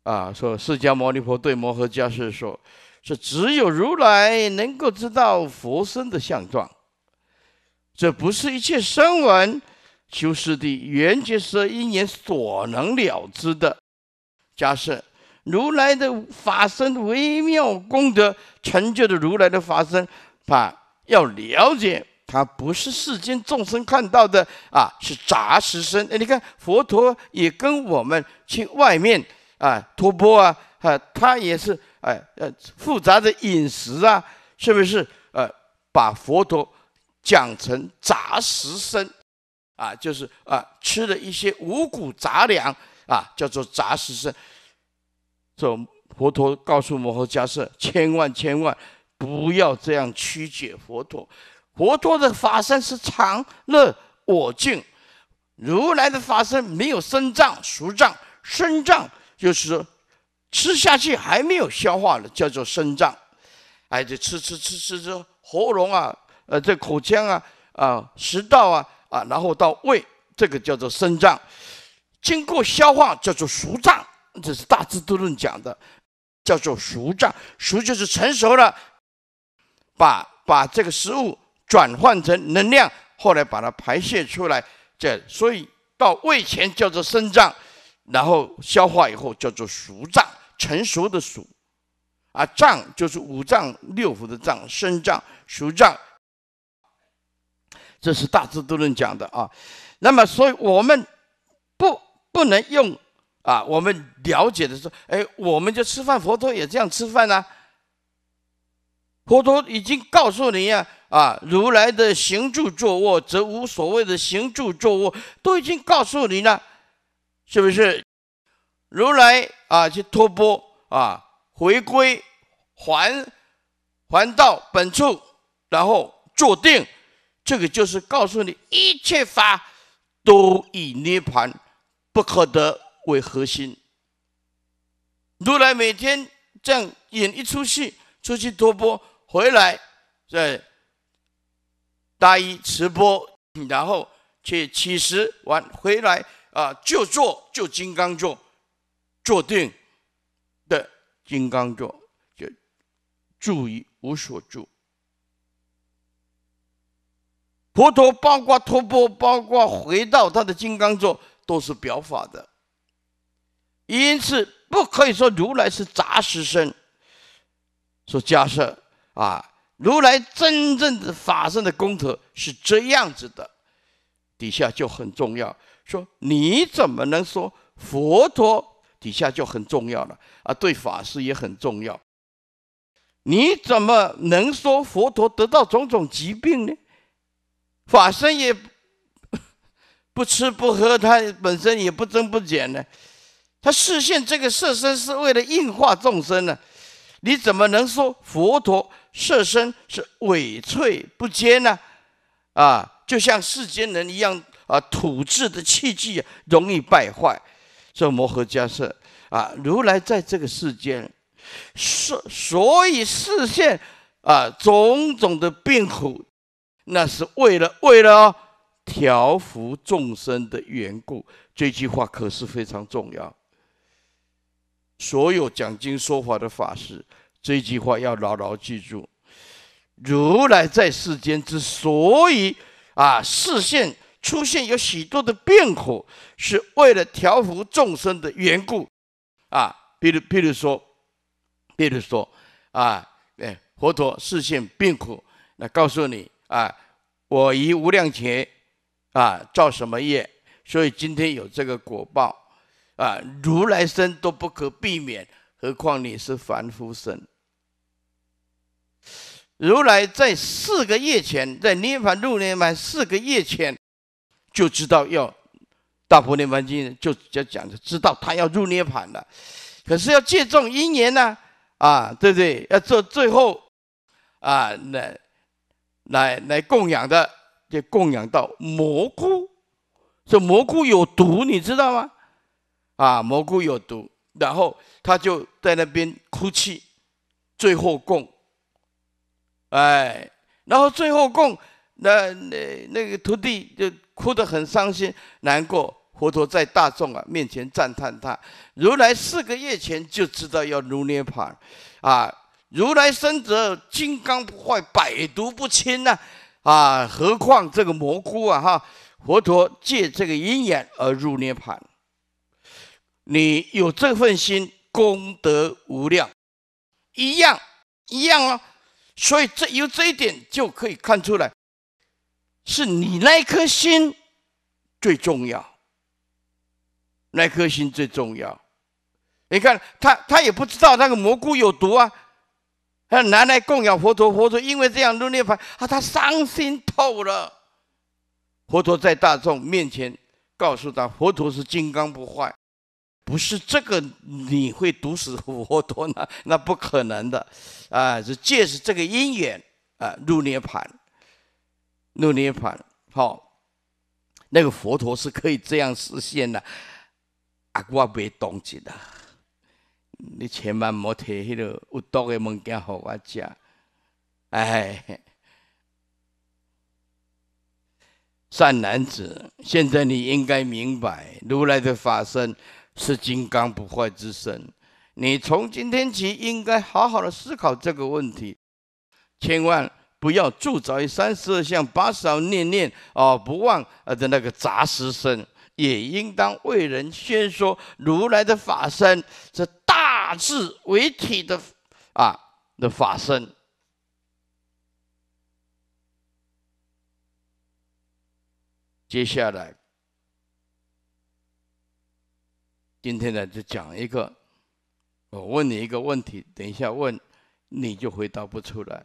啊，说释迦牟尼佛对摩诃迦奢说：“说只有如来能够知道佛身的相状，这不是一切声闻、求是地缘觉一年所能了知的。”迦设如来的法身微妙功德成就的如来的法身，啊，要了解。他不是世间众生看到的啊，是杂食身。哎，你看佛陀也跟我们去外面啊，托钵啊，哈，他也是哎呃复杂的饮食啊，是不是？呃，把佛陀讲成杂食身，啊，就是啊，吃了一些五谷杂粮啊，叫做杂食身。这佛陀告诉摩诃迦叶，千万千万不要这样曲解佛陀。佛陀的法身是常乐我净，如来的法身没有生脏熟脏，生脏就是吃下去还没有消化了，叫做生脏，哎，这吃吃吃吃吃，喉咙啊，呃，这口腔啊，啊，食道啊，啊，然后到胃，这个叫做生脏，经过消化叫做熟脏，这是大智度论讲的，叫做熟脏，熟就是成熟了，把把这个食物。转换成能量，后来把它排泄出来，这所以到胃前叫做肾脏，然后消化以后叫做熟脏，成熟的熟，啊脏就是五脏六腑的脏，肾脏、熟脏，这是大致都能讲的啊。那么所以我们不不能用啊，我们了解的是，哎，我们就吃饭，佛陀也这样吃饭呐。佛陀已经告诉你呀。啊，如来的行住坐卧，则无所谓的行住坐卧，都已经告诉你了，是不是？如来啊，去托钵啊，回归还还到本处，然后坐定，这个就是告诉你，一切法都以涅盘不可得为核心。如来每天这样演一出戏，出去托钵，回来对大衣持波，然后去乞食完回来啊，就坐就金刚坐，坐定的金刚坐，就注意无所住。佛陀包括托钵，包括回到他的金刚坐，都是表法的。因此，不可以说如来是杂食身。说假设啊。如来真正的法身的功德是这样子的，底下就很重要。说你怎么能说佛陀底下就很重要了啊？对法师也很重要。你怎么能说佛陀得到种种疾病呢？法身也 不吃不喝，他本身也不增不减呢。他视现这个色身是为了应化众生呢。你怎么能说佛陀？色身是伪脆不坚呐，啊，就像世间人一样，啊，土质的器具容易败坏，这摩诃迦瑟啊，如来在这个世间，所所以视现啊种种的病苦，那是为了为了调伏众生的缘故。这句话可是非常重要。所有讲经说法的法师。这句话要牢牢记住，如来在世间之所以啊，视线出现有许多的变苦，是为了调伏众生的缘故啊。比如，比如说，比如说啊，哎，佛陀视线变苦，那告诉你啊，我以无量劫啊造什么业，所以今天有这个果报啊。如来生都不可避免，何况你是凡夫生。如来在四个月前，在涅槃入涅槃四个月前，就知道要《大佛涅槃经》，就讲讲的知道他要入涅槃了。可是要借重因缘呢？啊，对不对？要做最后啊，那来来供养的，就供养到蘑菇。这蘑菇有毒，你知道吗？啊，蘑菇有毒。然后他就在那边哭泣，最后供。哎，然后最后供那那那个徒弟就哭得很伤心难过，佛陀在大众啊面前赞叹他：如来四个月前就知道要入涅盘，啊，如来身则金刚不坏，百毒不侵呐，啊，何况这个蘑菇啊哈！佛陀借这个因缘而入涅盘，你有这份心，功德无量，一样一样哦。所以这由这一点就可以看出来，是你那颗心最重要，那颗心最重要。你看他，他也不知道那个蘑菇有毒啊，他拿来供养佛陀，佛陀因为这样入涅槃，啊，他伤心透了。佛陀在大众面前告诉他，佛陀是金刚不坏。不是这个你会毒死佛陀呢？那不可能的，啊，是借着这个因缘啊，入涅盘，入涅盘，好，那个佛陀是可以这样实现的。阿瓜别动吉了，你千万莫提迄个有毒的物件给我吃。哎，善男子，现在你应该明白如来的法身。是金刚不坏之身，你从今天起应该好好的思考这个问题，千万不要铸造于三十二相八十二念念哦不忘呃的那个杂食身，也应当为人宣说如来的法身是大智为体的啊的法身。接下来。今天呢，就讲一个，我问你一个问题，等一下问，你就回答不出来。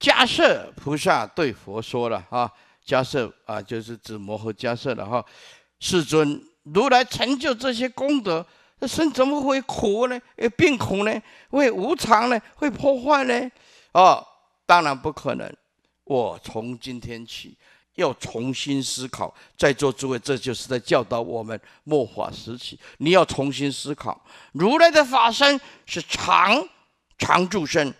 迦设菩萨对佛说了啊，迦设啊，就是指摩诃迦舍了哈，世尊，如来成就这些功德，这生怎么会苦呢？哎，变苦呢？会无常呢？会破坏呢？哦，当然不可能，我从今天起。要重新思考，在座诸位，这就是在教导我们末法时期，你要重新思考。如来的法身是常常住身，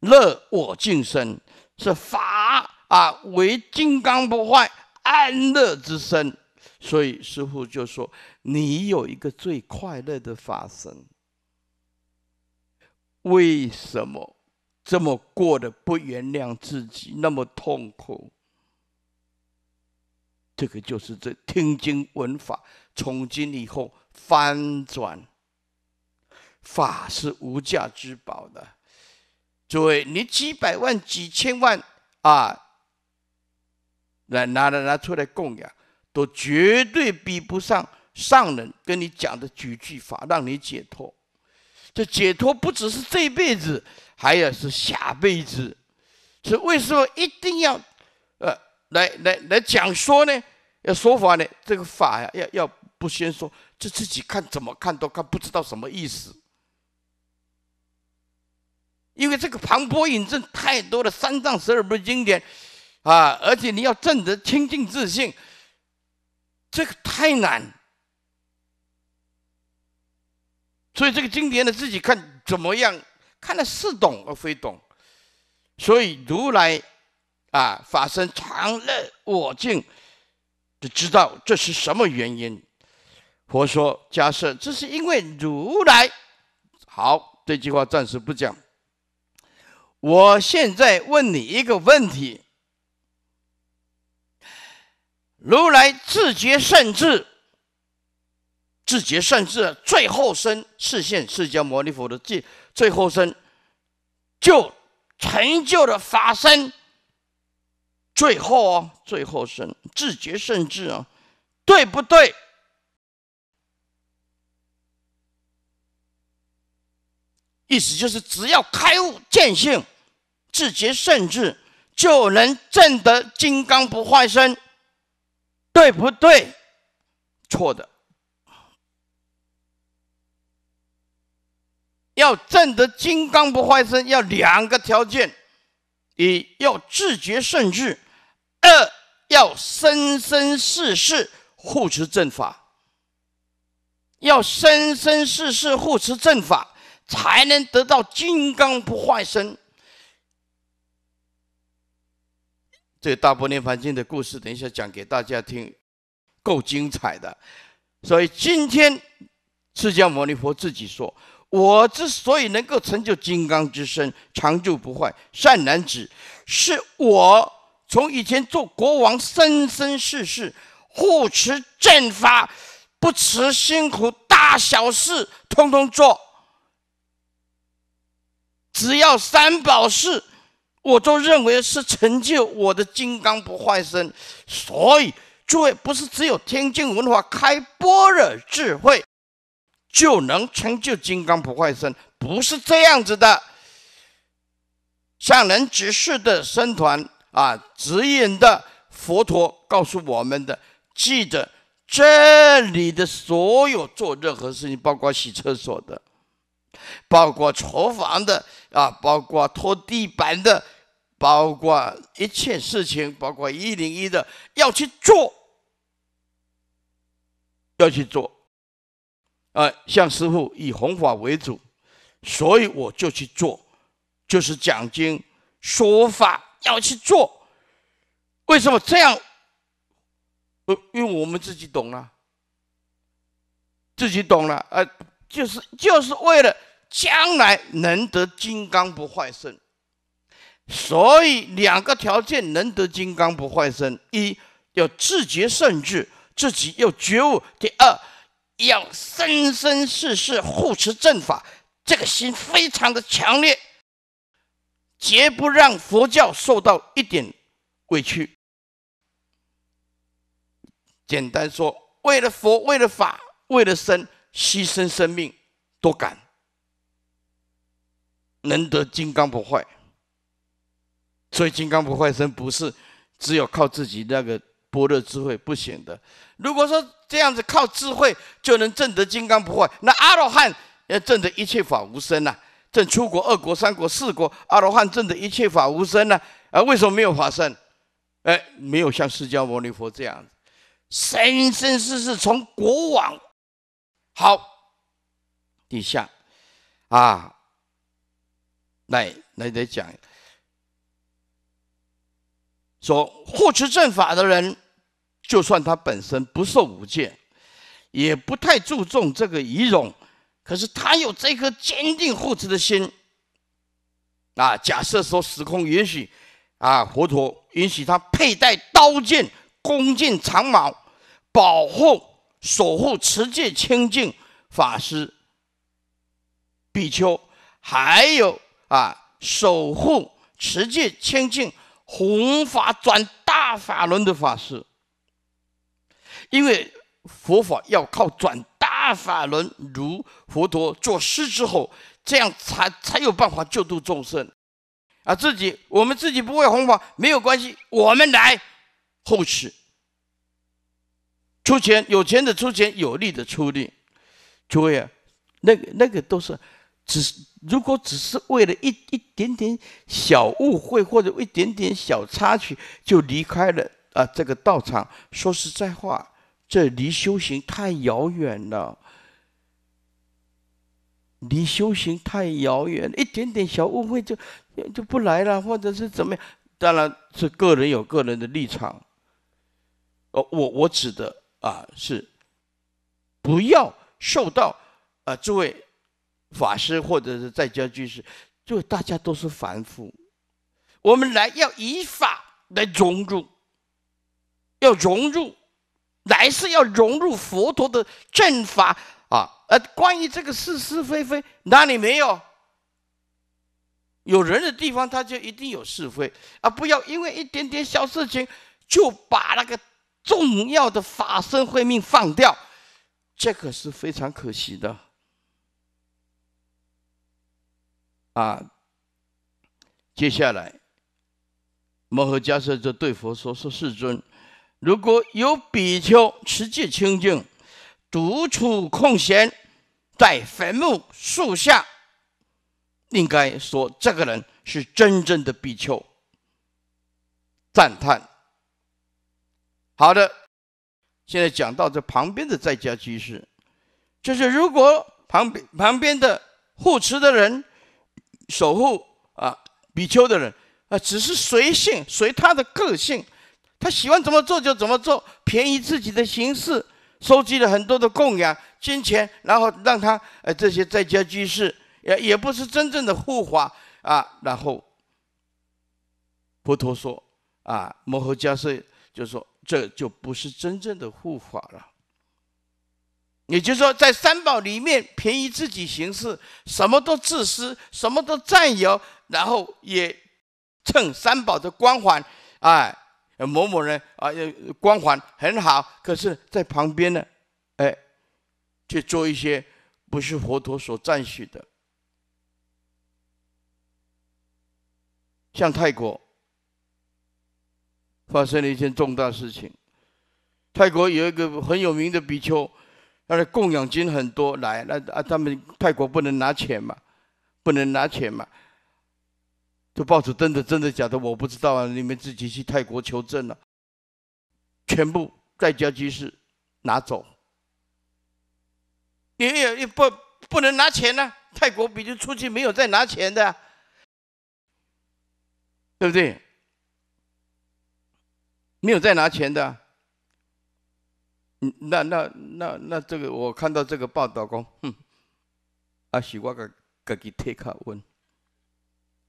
乐我净身，是法啊，为金刚不坏安乐之身。所以师傅就说，你有一个最快乐的法身，为什么这么过的不原谅自己，那么痛苦？这个就是这听经闻法，从今以后翻转，法是无价之宝的。诸位，你几百万、几千万啊，来拿来拿出来供养，都绝对比不上上人跟你讲的几句法，让你解脱。这解脱不只是这一辈子，还要是下辈子。所以为什么一定要呃？来来来讲说呢，要说法呢，这个法呀，要要不先说，就自己看，怎么看都看不知道什么意思。因为这个旁礴引证太多的三藏十二部经典，啊，而且你要证得清净自信，这个太难。所以这个经典呢，自己看怎么样，看的似懂而非懂，所以如来。啊！法身常乐我净，就知道这是什么原因。佛说：“假设这是因为如来。”好，这句话暂时不讲。我现在问你一个问题：如来自觉善智，自觉善智最后身示现释迦牟尼佛的最最后身就成就了法身。最后哦，最后圣自觉甚至啊，对不对？意思就是，只要开悟见性，自觉甚至，就能证得金刚不坏身，对不对？错的。要证得金刚不坏身，要两个条件：一要自觉圣智。二要生生世世护持正法，要生生世世护持正法，才能得到金刚不坏身。这《大波莲华经》的故事，等一下讲给大家听，够精彩的。所以今天释迦牟尼佛自己说：“我之所以能够成就金刚之身，常住不坏，善男子，是我。”从以前做国王，生生世世护持正法，不辞辛苦，大小事通通做。只要三宝事，我都认为是成就我的金刚不坏身。所以，诸位不是只有天津文化开般若智慧，就能成就金刚不坏身，不是这样子的。像能执事的僧团。啊！指引的佛陀告诉我们的，记得这里的所有做任何事情，包括洗厕所的，包括厨房的，啊，包括拖地板的，包括一切事情，包括一零一的，要去做，要去做。啊，向师傅以弘法为主，所以我就去做，就是讲经说法。要去做，为什么这样？呃，因为我们自己懂了，自己懂了，呃，就是就是为了将来能得金刚不坏身，所以两个条件能得金刚不坏身：一要自觉圣至自己要觉悟；第二要生生世世护持正法，这个心非常的强烈。绝不让佛教受到一点委屈。简单说，为了佛，为了法，为了生，牺牲生命都敢，能得金刚不坏。所以，金刚不坏身不是只有靠自己那个般若智慧不行的。如果说这样子靠智慧就能证得金刚不坏，那阿罗汉要证得一切法无生呐。正出国、二国、三国、四国、阿罗汉正的一切法无生呢？啊，为什么没有法身？哎，没有像释迦牟尼佛这样，生生世世从国王好底下啊来来来讲，说获持正法的人，就算他本身不受五戒，也不太注重这个仪容。可是他有这颗坚定护持的心，啊，假设说时空允许，啊，佛陀允许他佩戴刀剑、弓箭、长矛，保护、守护持戒清净法师、比丘，还有啊，守护持戒清净弘法转大法轮的法师，因为佛法要靠转。大法轮如佛陀作师之后，这样才才有办法救度众生啊！自己我们自己不会弘法没有关系，我们来后世出钱，有钱的出钱，有力的出力。诸位啊，那个那个都是只是如果只是为了一一点点小误会或者一点点小插曲就离开了啊这个道场，说实在话。这离修行太遥远了，离修行太遥远，一点点小误会就就不来了，或者是怎么样？当然是个人有个人的立场。哦，我我指的啊是，不要受到啊，诸位法师或者是在家居士，就大家都是凡夫，我们来要以法来融入，要融入。乃是要融入佛陀的正法啊！呃，关于这个是是非非，哪里没有有人的地方，他就一定有是非啊！不要因为一点点小事情就把那个重要的法身慧命放掉，这个是非常可惜的啊！接下来摩诃迦叶就对佛说：“说世尊。”如果有比丘持戒清净，独处空闲，在坟墓树下，应该说这个人是真正的比丘，赞叹。好的，现在讲到这旁边的在家居士，就是如果旁边旁边的护持的人、守护啊比丘的人啊，只是随性随他的个性。他喜欢怎么做就怎么做，便宜自己的形式，收集了很多的供养、金钱，然后让他呃这些在家居士也也不是真正的护法啊。然后，佛陀说啊，摩诃迦叶就说，这就不是真正的护法了。也就是说，在三宝里面便宜自己行事，什么都自私，什么都占有，然后也趁三宝的光环，哎。某某人啊，光环很好，可是，在旁边呢，哎，去做一些不是佛陀所赞许的。像泰国发生了一件重大事情，泰国有一个很有名的比丘，他的供养金很多，来，那啊，他们泰国不能拿钱嘛，不能拿钱嘛。这报纸真的、真的假的？我不知道啊，你们自己去泰国求证了。全部在家居士拿走，也也不不能拿钱呢。泰国比如出去没有再拿钱的，对不对？没有再拿钱的。嗯，那那那那这个我看到这个报道讲，哼，还是我个自己体较问。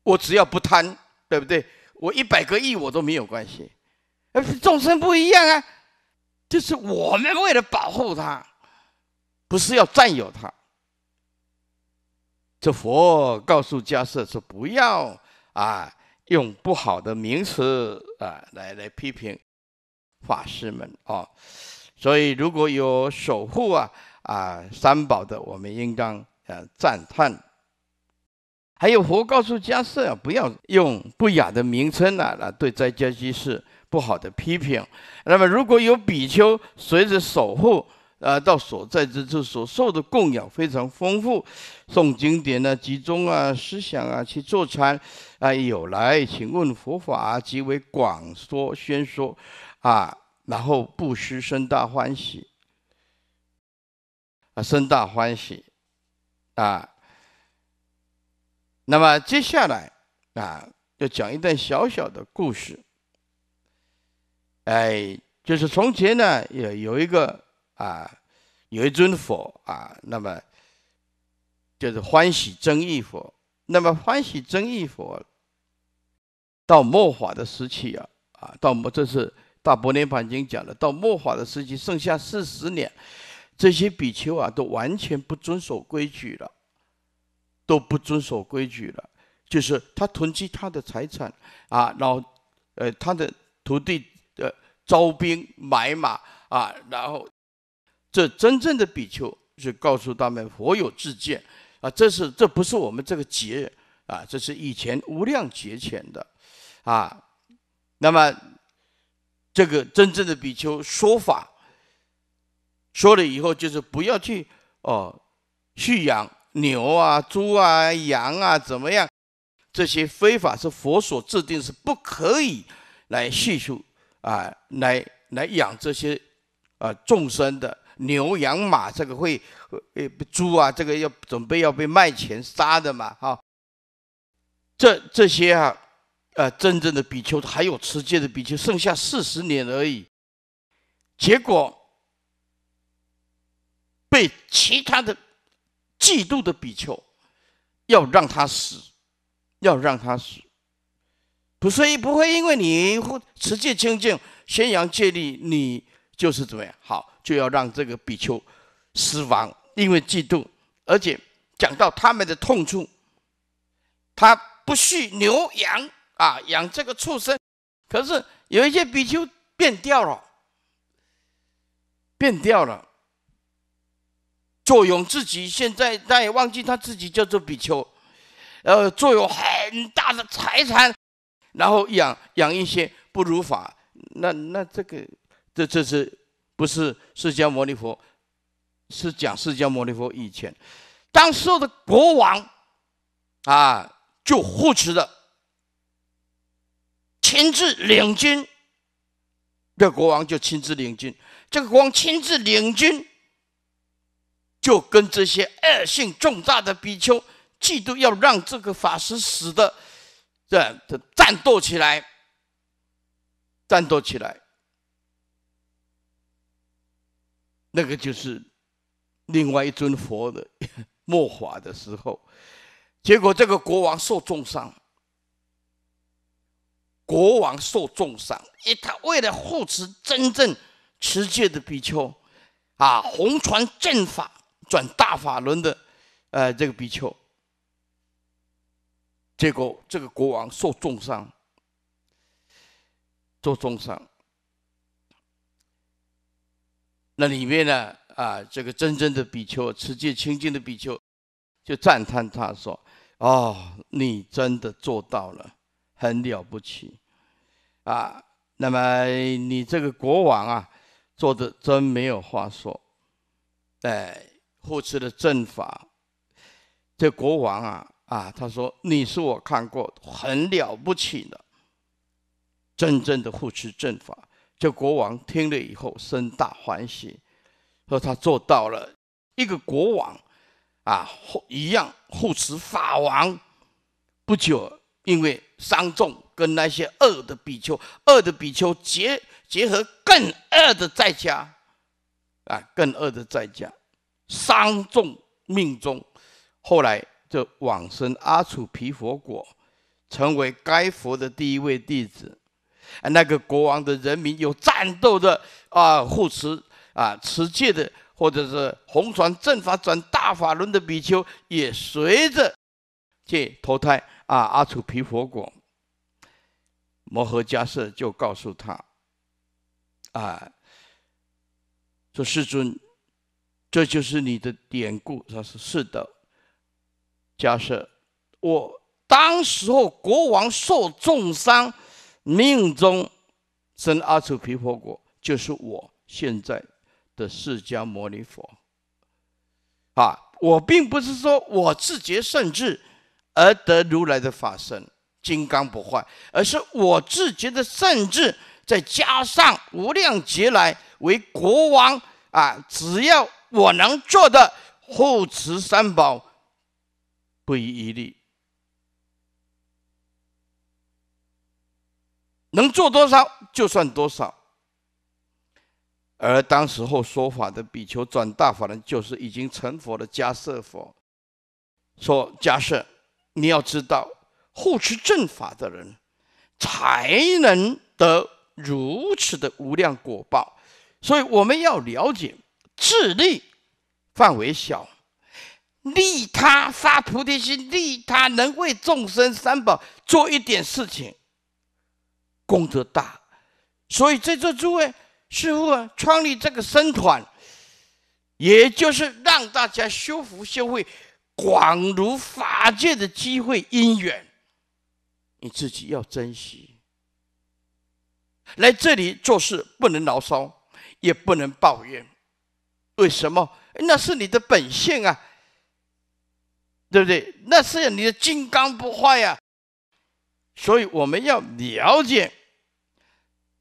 我只要不贪，对不对？我一百个亿我都没有关系。而众生不一样啊，就是我们为了保护他，不是要占有他。这佛告诉迦舍说：“不要啊，用不好的名词啊来来批评法师们啊。所以如果有守护啊啊三宝的，我们应当呃赞叹。还有佛告诉迦瑟啊，不要用不雅的名称啊，来对在家居士不好的批评。那么，如果有比丘随着守护啊，到所在之处所受的供养非常丰富，诵经典啊、集中啊、思想啊，去做禅，啊，有来请问佛法，即为广说宣说啊，然后布施生大欢喜啊，生大欢喜啊。那么接下来啊，要讲一段小小的故事。哎，就是从前呢，有有一个啊，有一尊佛啊，那么就是欢喜真意佛。那么欢喜真意佛到末法的时期啊，啊，到末这是大般涅盘经讲的，到末法的时期剩下四十年，这些比丘啊都完全不遵守规矩了。都不遵守规矩了，就是他囤积他的财产啊，然后，呃，他的徒弟呃招兵买马啊，然后，这真正的比丘就告诉他们：佛有自见啊，这是这不是我们这个劫啊，这是以前无量劫前的，啊，那么这个真正的比丘说法说了以后，就是不要去哦蓄养。牛啊、猪啊、羊啊，怎么样？这些非法是佛所制定，是不可以来畜述，啊，来来养这些啊众生的牛、羊、马，这个会呃猪啊，这个要准备要被卖钱杀的嘛？哈，这这些啊，呃，真正的比丘还有持戒的比丘，剩下四十年而已，结果被其他的。嫉妒的比丘，要让他死，要让他死，不，所以不会因为你持戒清净、宣扬戒律，你就是怎么样好，就要让这个比丘死亡，因为嫉妒，而且讲到他们的痛处，他不畜牛羊啊，养这个畜生，可是有一些比丘变掉了，变掉了。作用自己现在他也忘记他自己叫做比丘，呃，作用很大的财产，然后养养一些不如法，那那这个这这是不是释迦牟尼佛？是讲释迦牟尼佛以前，当时的国王啊，就护持的，亲自领军。这国王就亲自领军，这个国王亲自领军。就跟这些恶性重大的比丘嫉妒，要让这个法师死的，这的战斗起来，战斗起来。那个就是另外一尊佛的 末法的时候，结果这个国王受重伤，国王受重伤，一他为了护持真正持戒的比丘，啊，红船正法。转大法轮的，呃，这个比丘，结果这个国王受重伤，受重伤。那里面呢，啊，这个真正的比丘，持戒清净的比丘，就赞叹他说：“哦，你真的做到了，很了不起，啊，那么你这个国王啊，做的真没有话说，哎。”护持的阵法，这国王啊啊，他说：“你是我看过很了不起的真正的护持阵法。”这国王听了以后，深大欢喜，说：“他做到了一个国王啊，一样护持法王。”不久，因为伤重，跟那些恶的比丘、恶的比丘结结合，更恶的在家啊，更恶的在家。伤重命中，后来就往生阿楚皮佛国，成为该佛的第一位弟子。那个国王的人民有战斗的啊护持啊持戒的，或者是红船正法转大法轮的比丘，也随着去投胎啊阿楚皮佛国。摩诃迦舍就告诉他，啊，说世尊。这就是你的典故。他说：“是的，假设我当时候国王受重伤，命中生阿处皮佛国，就是我现在的释迦牟尼佛啊！我并不是说我自觉甚至而得如来的法身金刚不坏，而是我自觉的甚至再加上无量劫来为国王啊，只要。”我能做的护持三宝，不遗余力，能做多少就算多少。而当时候说法的比丘转大法人，就是已经成佛的迦叶佛，说：迦叶，你要知道护持正法的人，才能得如此的无量果报。所以我们要了解。自利范围小，利他发菩提心，利他能为众生三宝做一点事情，功德大。所以在这诸位师父啊，创立这个僧团，也就是让大家修福修慧，广如法界的机会因缘，你自己要珍惜。来这里做事，不能牢骚，也不能抱怨。为什么？那是你的本性啊，对不对？那是你的金刚不坏呀。所以我们要了解，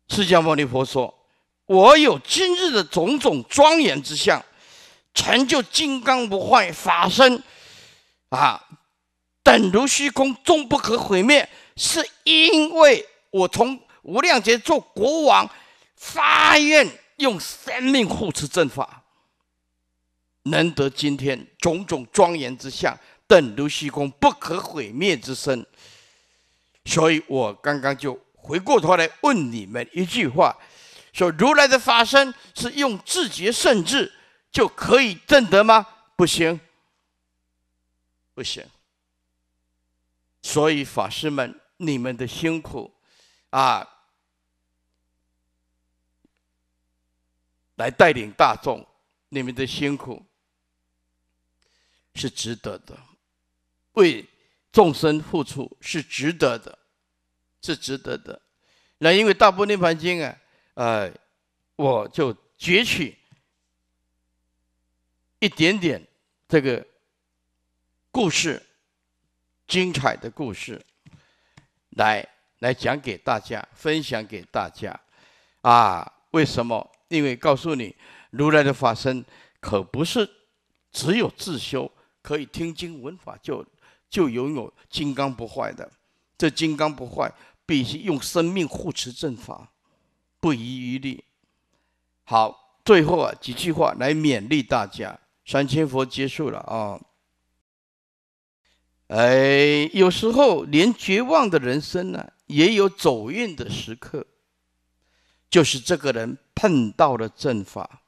释迦牟尼佛说：“我有今日的种种庄严之相，成就金刚不坏法身，啊，等如虚空，终不可毁灭，是因为我从无量劫做国王，发愿用生命护持正法。”能得今天种种庄严之相，等如虚空不可毁灭之身。所以，我刚刚就回过头来问你们一句话：，说如来的法身是用自觉甚至就可以证得吗？不行，不行。所以，法师们，你们的辛苦，啊，来带领大众，你们的辛苦。是值得的，为众生付出是值得的，是值得的。那因为《大般涅盘经》啊，呃，我就攫取一点点这个故事，精彩的故事，来来讲给大家，分享给大家。啊，为什么？因为告诉你，如来的法身可不是只有自修。可以听经闻法，就就拥有金刚不坏的。这金刚不坏，必须用生命护持正法，不遗余力。好，最后啊几句话来勉励大家。三千佛结束了啊。哎，有时候连绝望的人生呢，也有走运的时刻，就是这个人碰到了正法。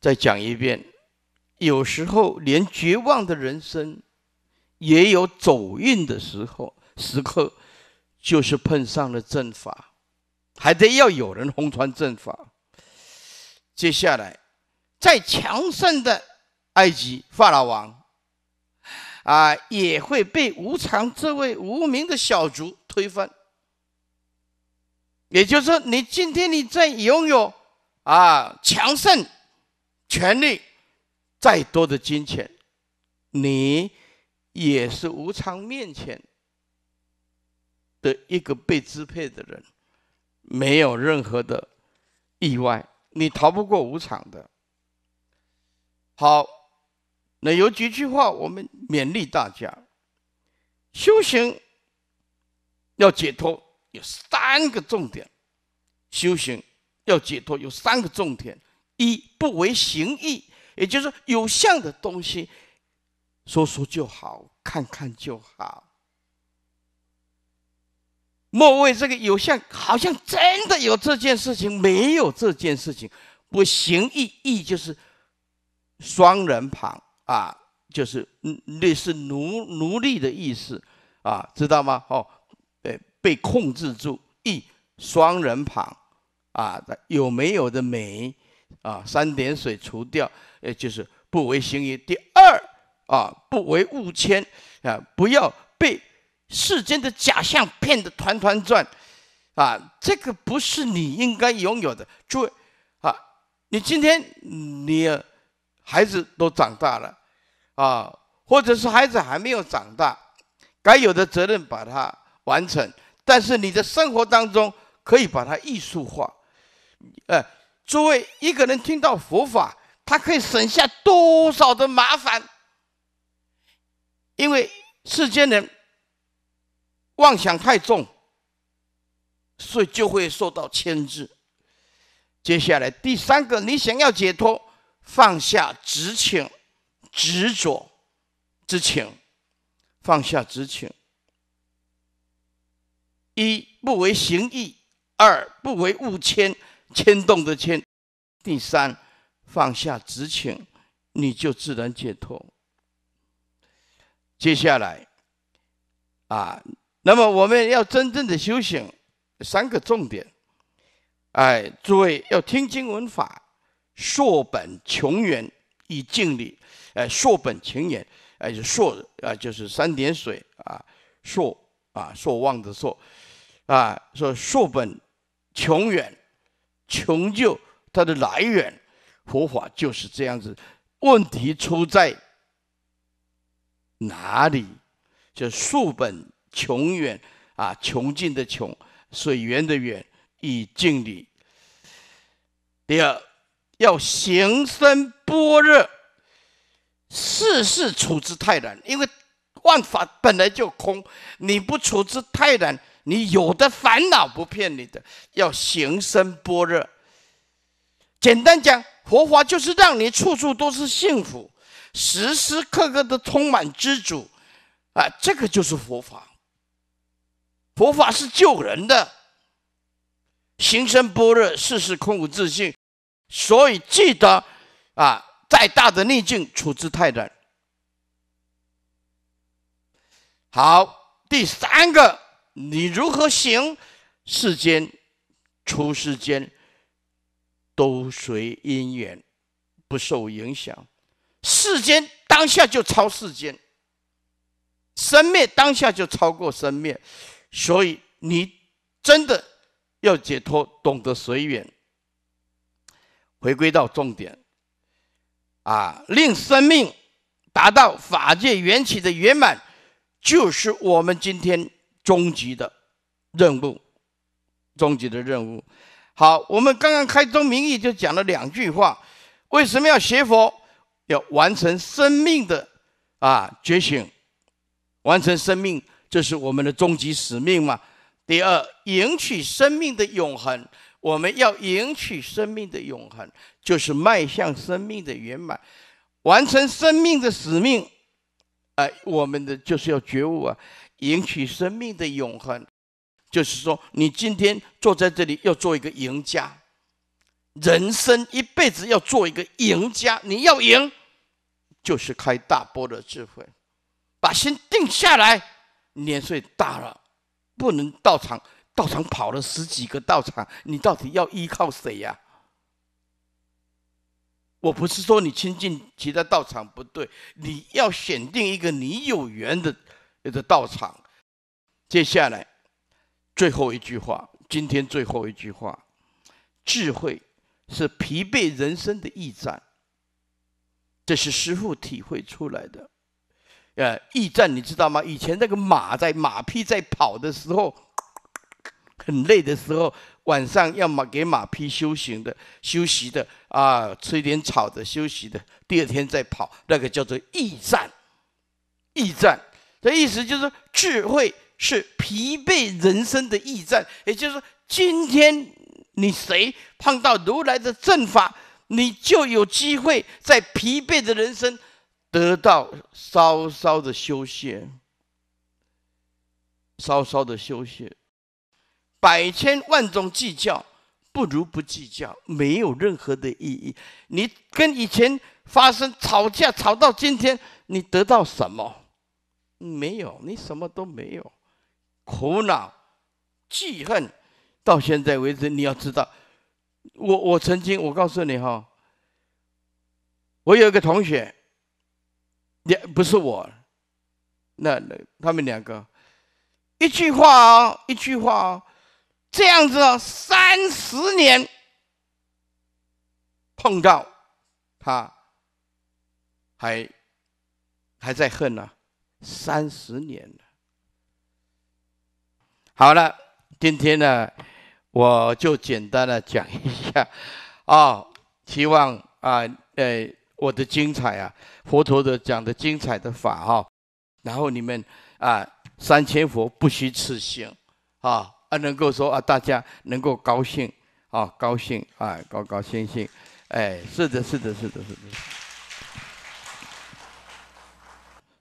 再讲一遍。有时候连绝望的人生也有走运的时候，时刻就是碰上了正法，还得要有人弘扬正法。接下来，再强盛的埃及法老王啊，也会被无常这位无名的小卒推翻。也就是说，你今天你在拥有啊强盛权力。再多的金钱，你也是无常面前的一个被支配的人，没有任何的意外，你逃不过无常的。好，那有几句话，我们勉励大家：修行要解脱，有三个重点；修行要解脱，有三个重点：一不为行义。也就是有相的东西，说说就好，看看就好。莫为这个有相，好像真的有这件事情，没有这件事情，不行。意义就是双人旁啊，就是类似奴奴隶的意思啊，知道吗？哦，被被控制住，义双人旁啊，有没有的没。啊，三点水除掉，也就是不为行也。第二，啊，不为物迁啊，不要被世间的假象骗得团团转，啊，这个不是你应该拥有的。诸位，啊，你今天你孩子都长大了，啊，或者是孩子还没有长大，该有的责任把它完成，但是你的生活当中可以把它艺术化，哎。诸位，一个人听到佛法，他可以省下多少的麻烦？因为世间人妄想太重，所以就会受到牵制。接下来第三个，你想要解脱，放下执情、执着之情，放下执情。一不为行义，二不为物迁，牵动的牵，第三，放下执情，你就自然解脱。接下来，啊，那么我们要真正的修行，三个重点，哎，诸位要听经闻法，硕本穷源以敬礼，哎，硕本穷源，哎，硕啊，就是三点水啊，硕啊，朔望的朔，啊，说硕本穷源。穷就它的来源，佛法就是这样子。问题出在哪里？就树本穷远啊，穷尽的穷，水源的远，以尽礼。第二，要行深般若，事事处之泰然，因为万法本来就空，你不处之泰然。你有的烦恼，不骗你的，要行深般若。简单讲，佛法就是让你处处都是幸福，时时刻刻都充满知足，啊，这个就是佛法。佛法是救人的，行深般若，事事空无自性。所以记得，啊，再大的逆境，处之泰然。好，第三个。你如何行？世间、出世间都随因缘，不受影响。世间当下就超世间，生灭当下就超过生灭。所以你真的要解脱，懂得随缘，回归到重点啊！令生命达到法界缘起的圆满，就是我们今天。终极的任务，终极的任务。好，我们刚刚开宗明义就讲了两句话：为什么要学佛？要完成生命的啊觉醒，完成生命，这是我们的终极使命嘛。第二，赢取生命的永恒，我们要赢取生命的永恒，就是迈向生命的圆满，完成生命的使命。哎，我们的就是要觉悟啊。赢取生命的永恒，就是说，你今天坐在这里要做一个赢家，人生一辈子要做一个赢家。你要赢，就是开大波的智慧，把心定下来。年岁大了，不能到场，到场跑了十几个道场，你到底要依靠谁呀？我不是说你亲近其他道场不对，你要选定一个你有缘的。这个道场。接下来最后一句话，今天最后一句话：智慧是疲惫人生的驿站。这是师傅体会出来的。呃，驿站你知道吗？以前那个马在马匹在跑的时候很累的时候，晚上要马给马匹休息的休息的啊，吃一点草的休息的，第二天再跑，那个叫做驿站。驿站。这意思就是智慧是疲惫人生的驿站。也就是说，今天你谁碰到如来的正法，你就有机会在疲惫的人生得到稍稍的休息，稍稍的休息。百千万种计较，不如不计较，没有任何的意义。你跟以前发生吵架，吵到今天，你得到什么？没有，你什么都没有，苦恼、记恨，到现在为止，你要知道，我我曾经，我告诉你哈，我有一个同学，也不是我，那那他们两个，一句话啊，一句话啊，这样子啊，三十年碰到他，还还在恨呢。三十年了。好了，今天呢，我就简单的讲一下，啊，希望啊，呃，我的精彩啊，佛陀的讲的精彩的法哈，然后你们啊，三千佛不虚此行啊，啊，能够说啊，大家能够高兴啊，高兴啊，高高兴兴，哎，是的，是的，是的，是的。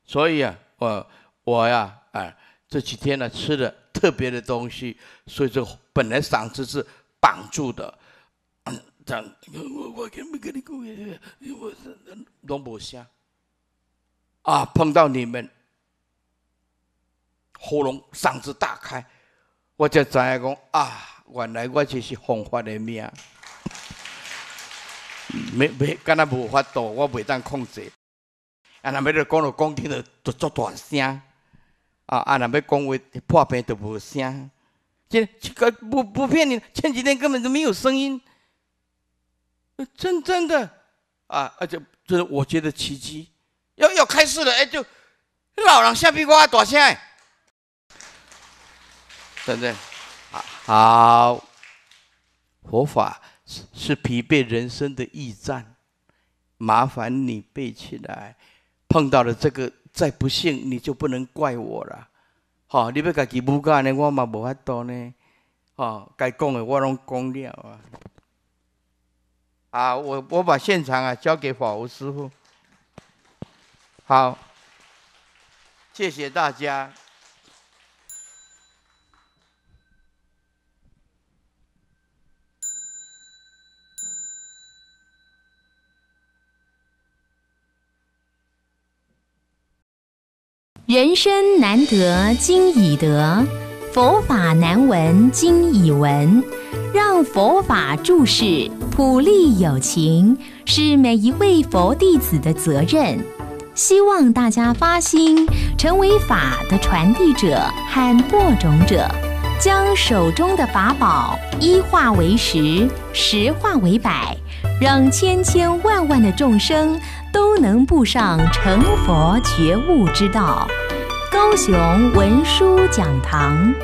所以啊。我我呀，哎，这几天呢吃的特别的东西，所以这本来嗓子是绑住的，这样我我今天不能过，因为容不下。啊，碰到你们，喉咙嗓子大开，我才知讲啊，原来我就是红花的命，没没，刚才无法度，我未当控制。啊！那么就讲了，讲听到就作大声啊！啊！那么讲话破病都无声，这这个不不骗你，前几天根本就没有声音，真真的啊！而且这是我觉得奇迹要要开始了，哎，就老狼下屁股啊，大声哎！真的，好佛法是是疲惫人生的驿站，麻烦你背起来。碰到了这个，再不幸你就不能怪我了。好，你不自己不干呢，我嘛无法多呢。好，该讲的我拢讲了啊。啊，我我把现场啊交给法务师傅。好，谢谢大家。人生难得今已得，佛法难闻今已闻。让佛法注释普利有情，是每一位佛弟子的责任。希望大家发心，成为法的传递者和播种者，将手中的法宝一化为十，十化为百，让千千万万的众生。都能步上成佛觉悟之道，高雄文殊讲堂。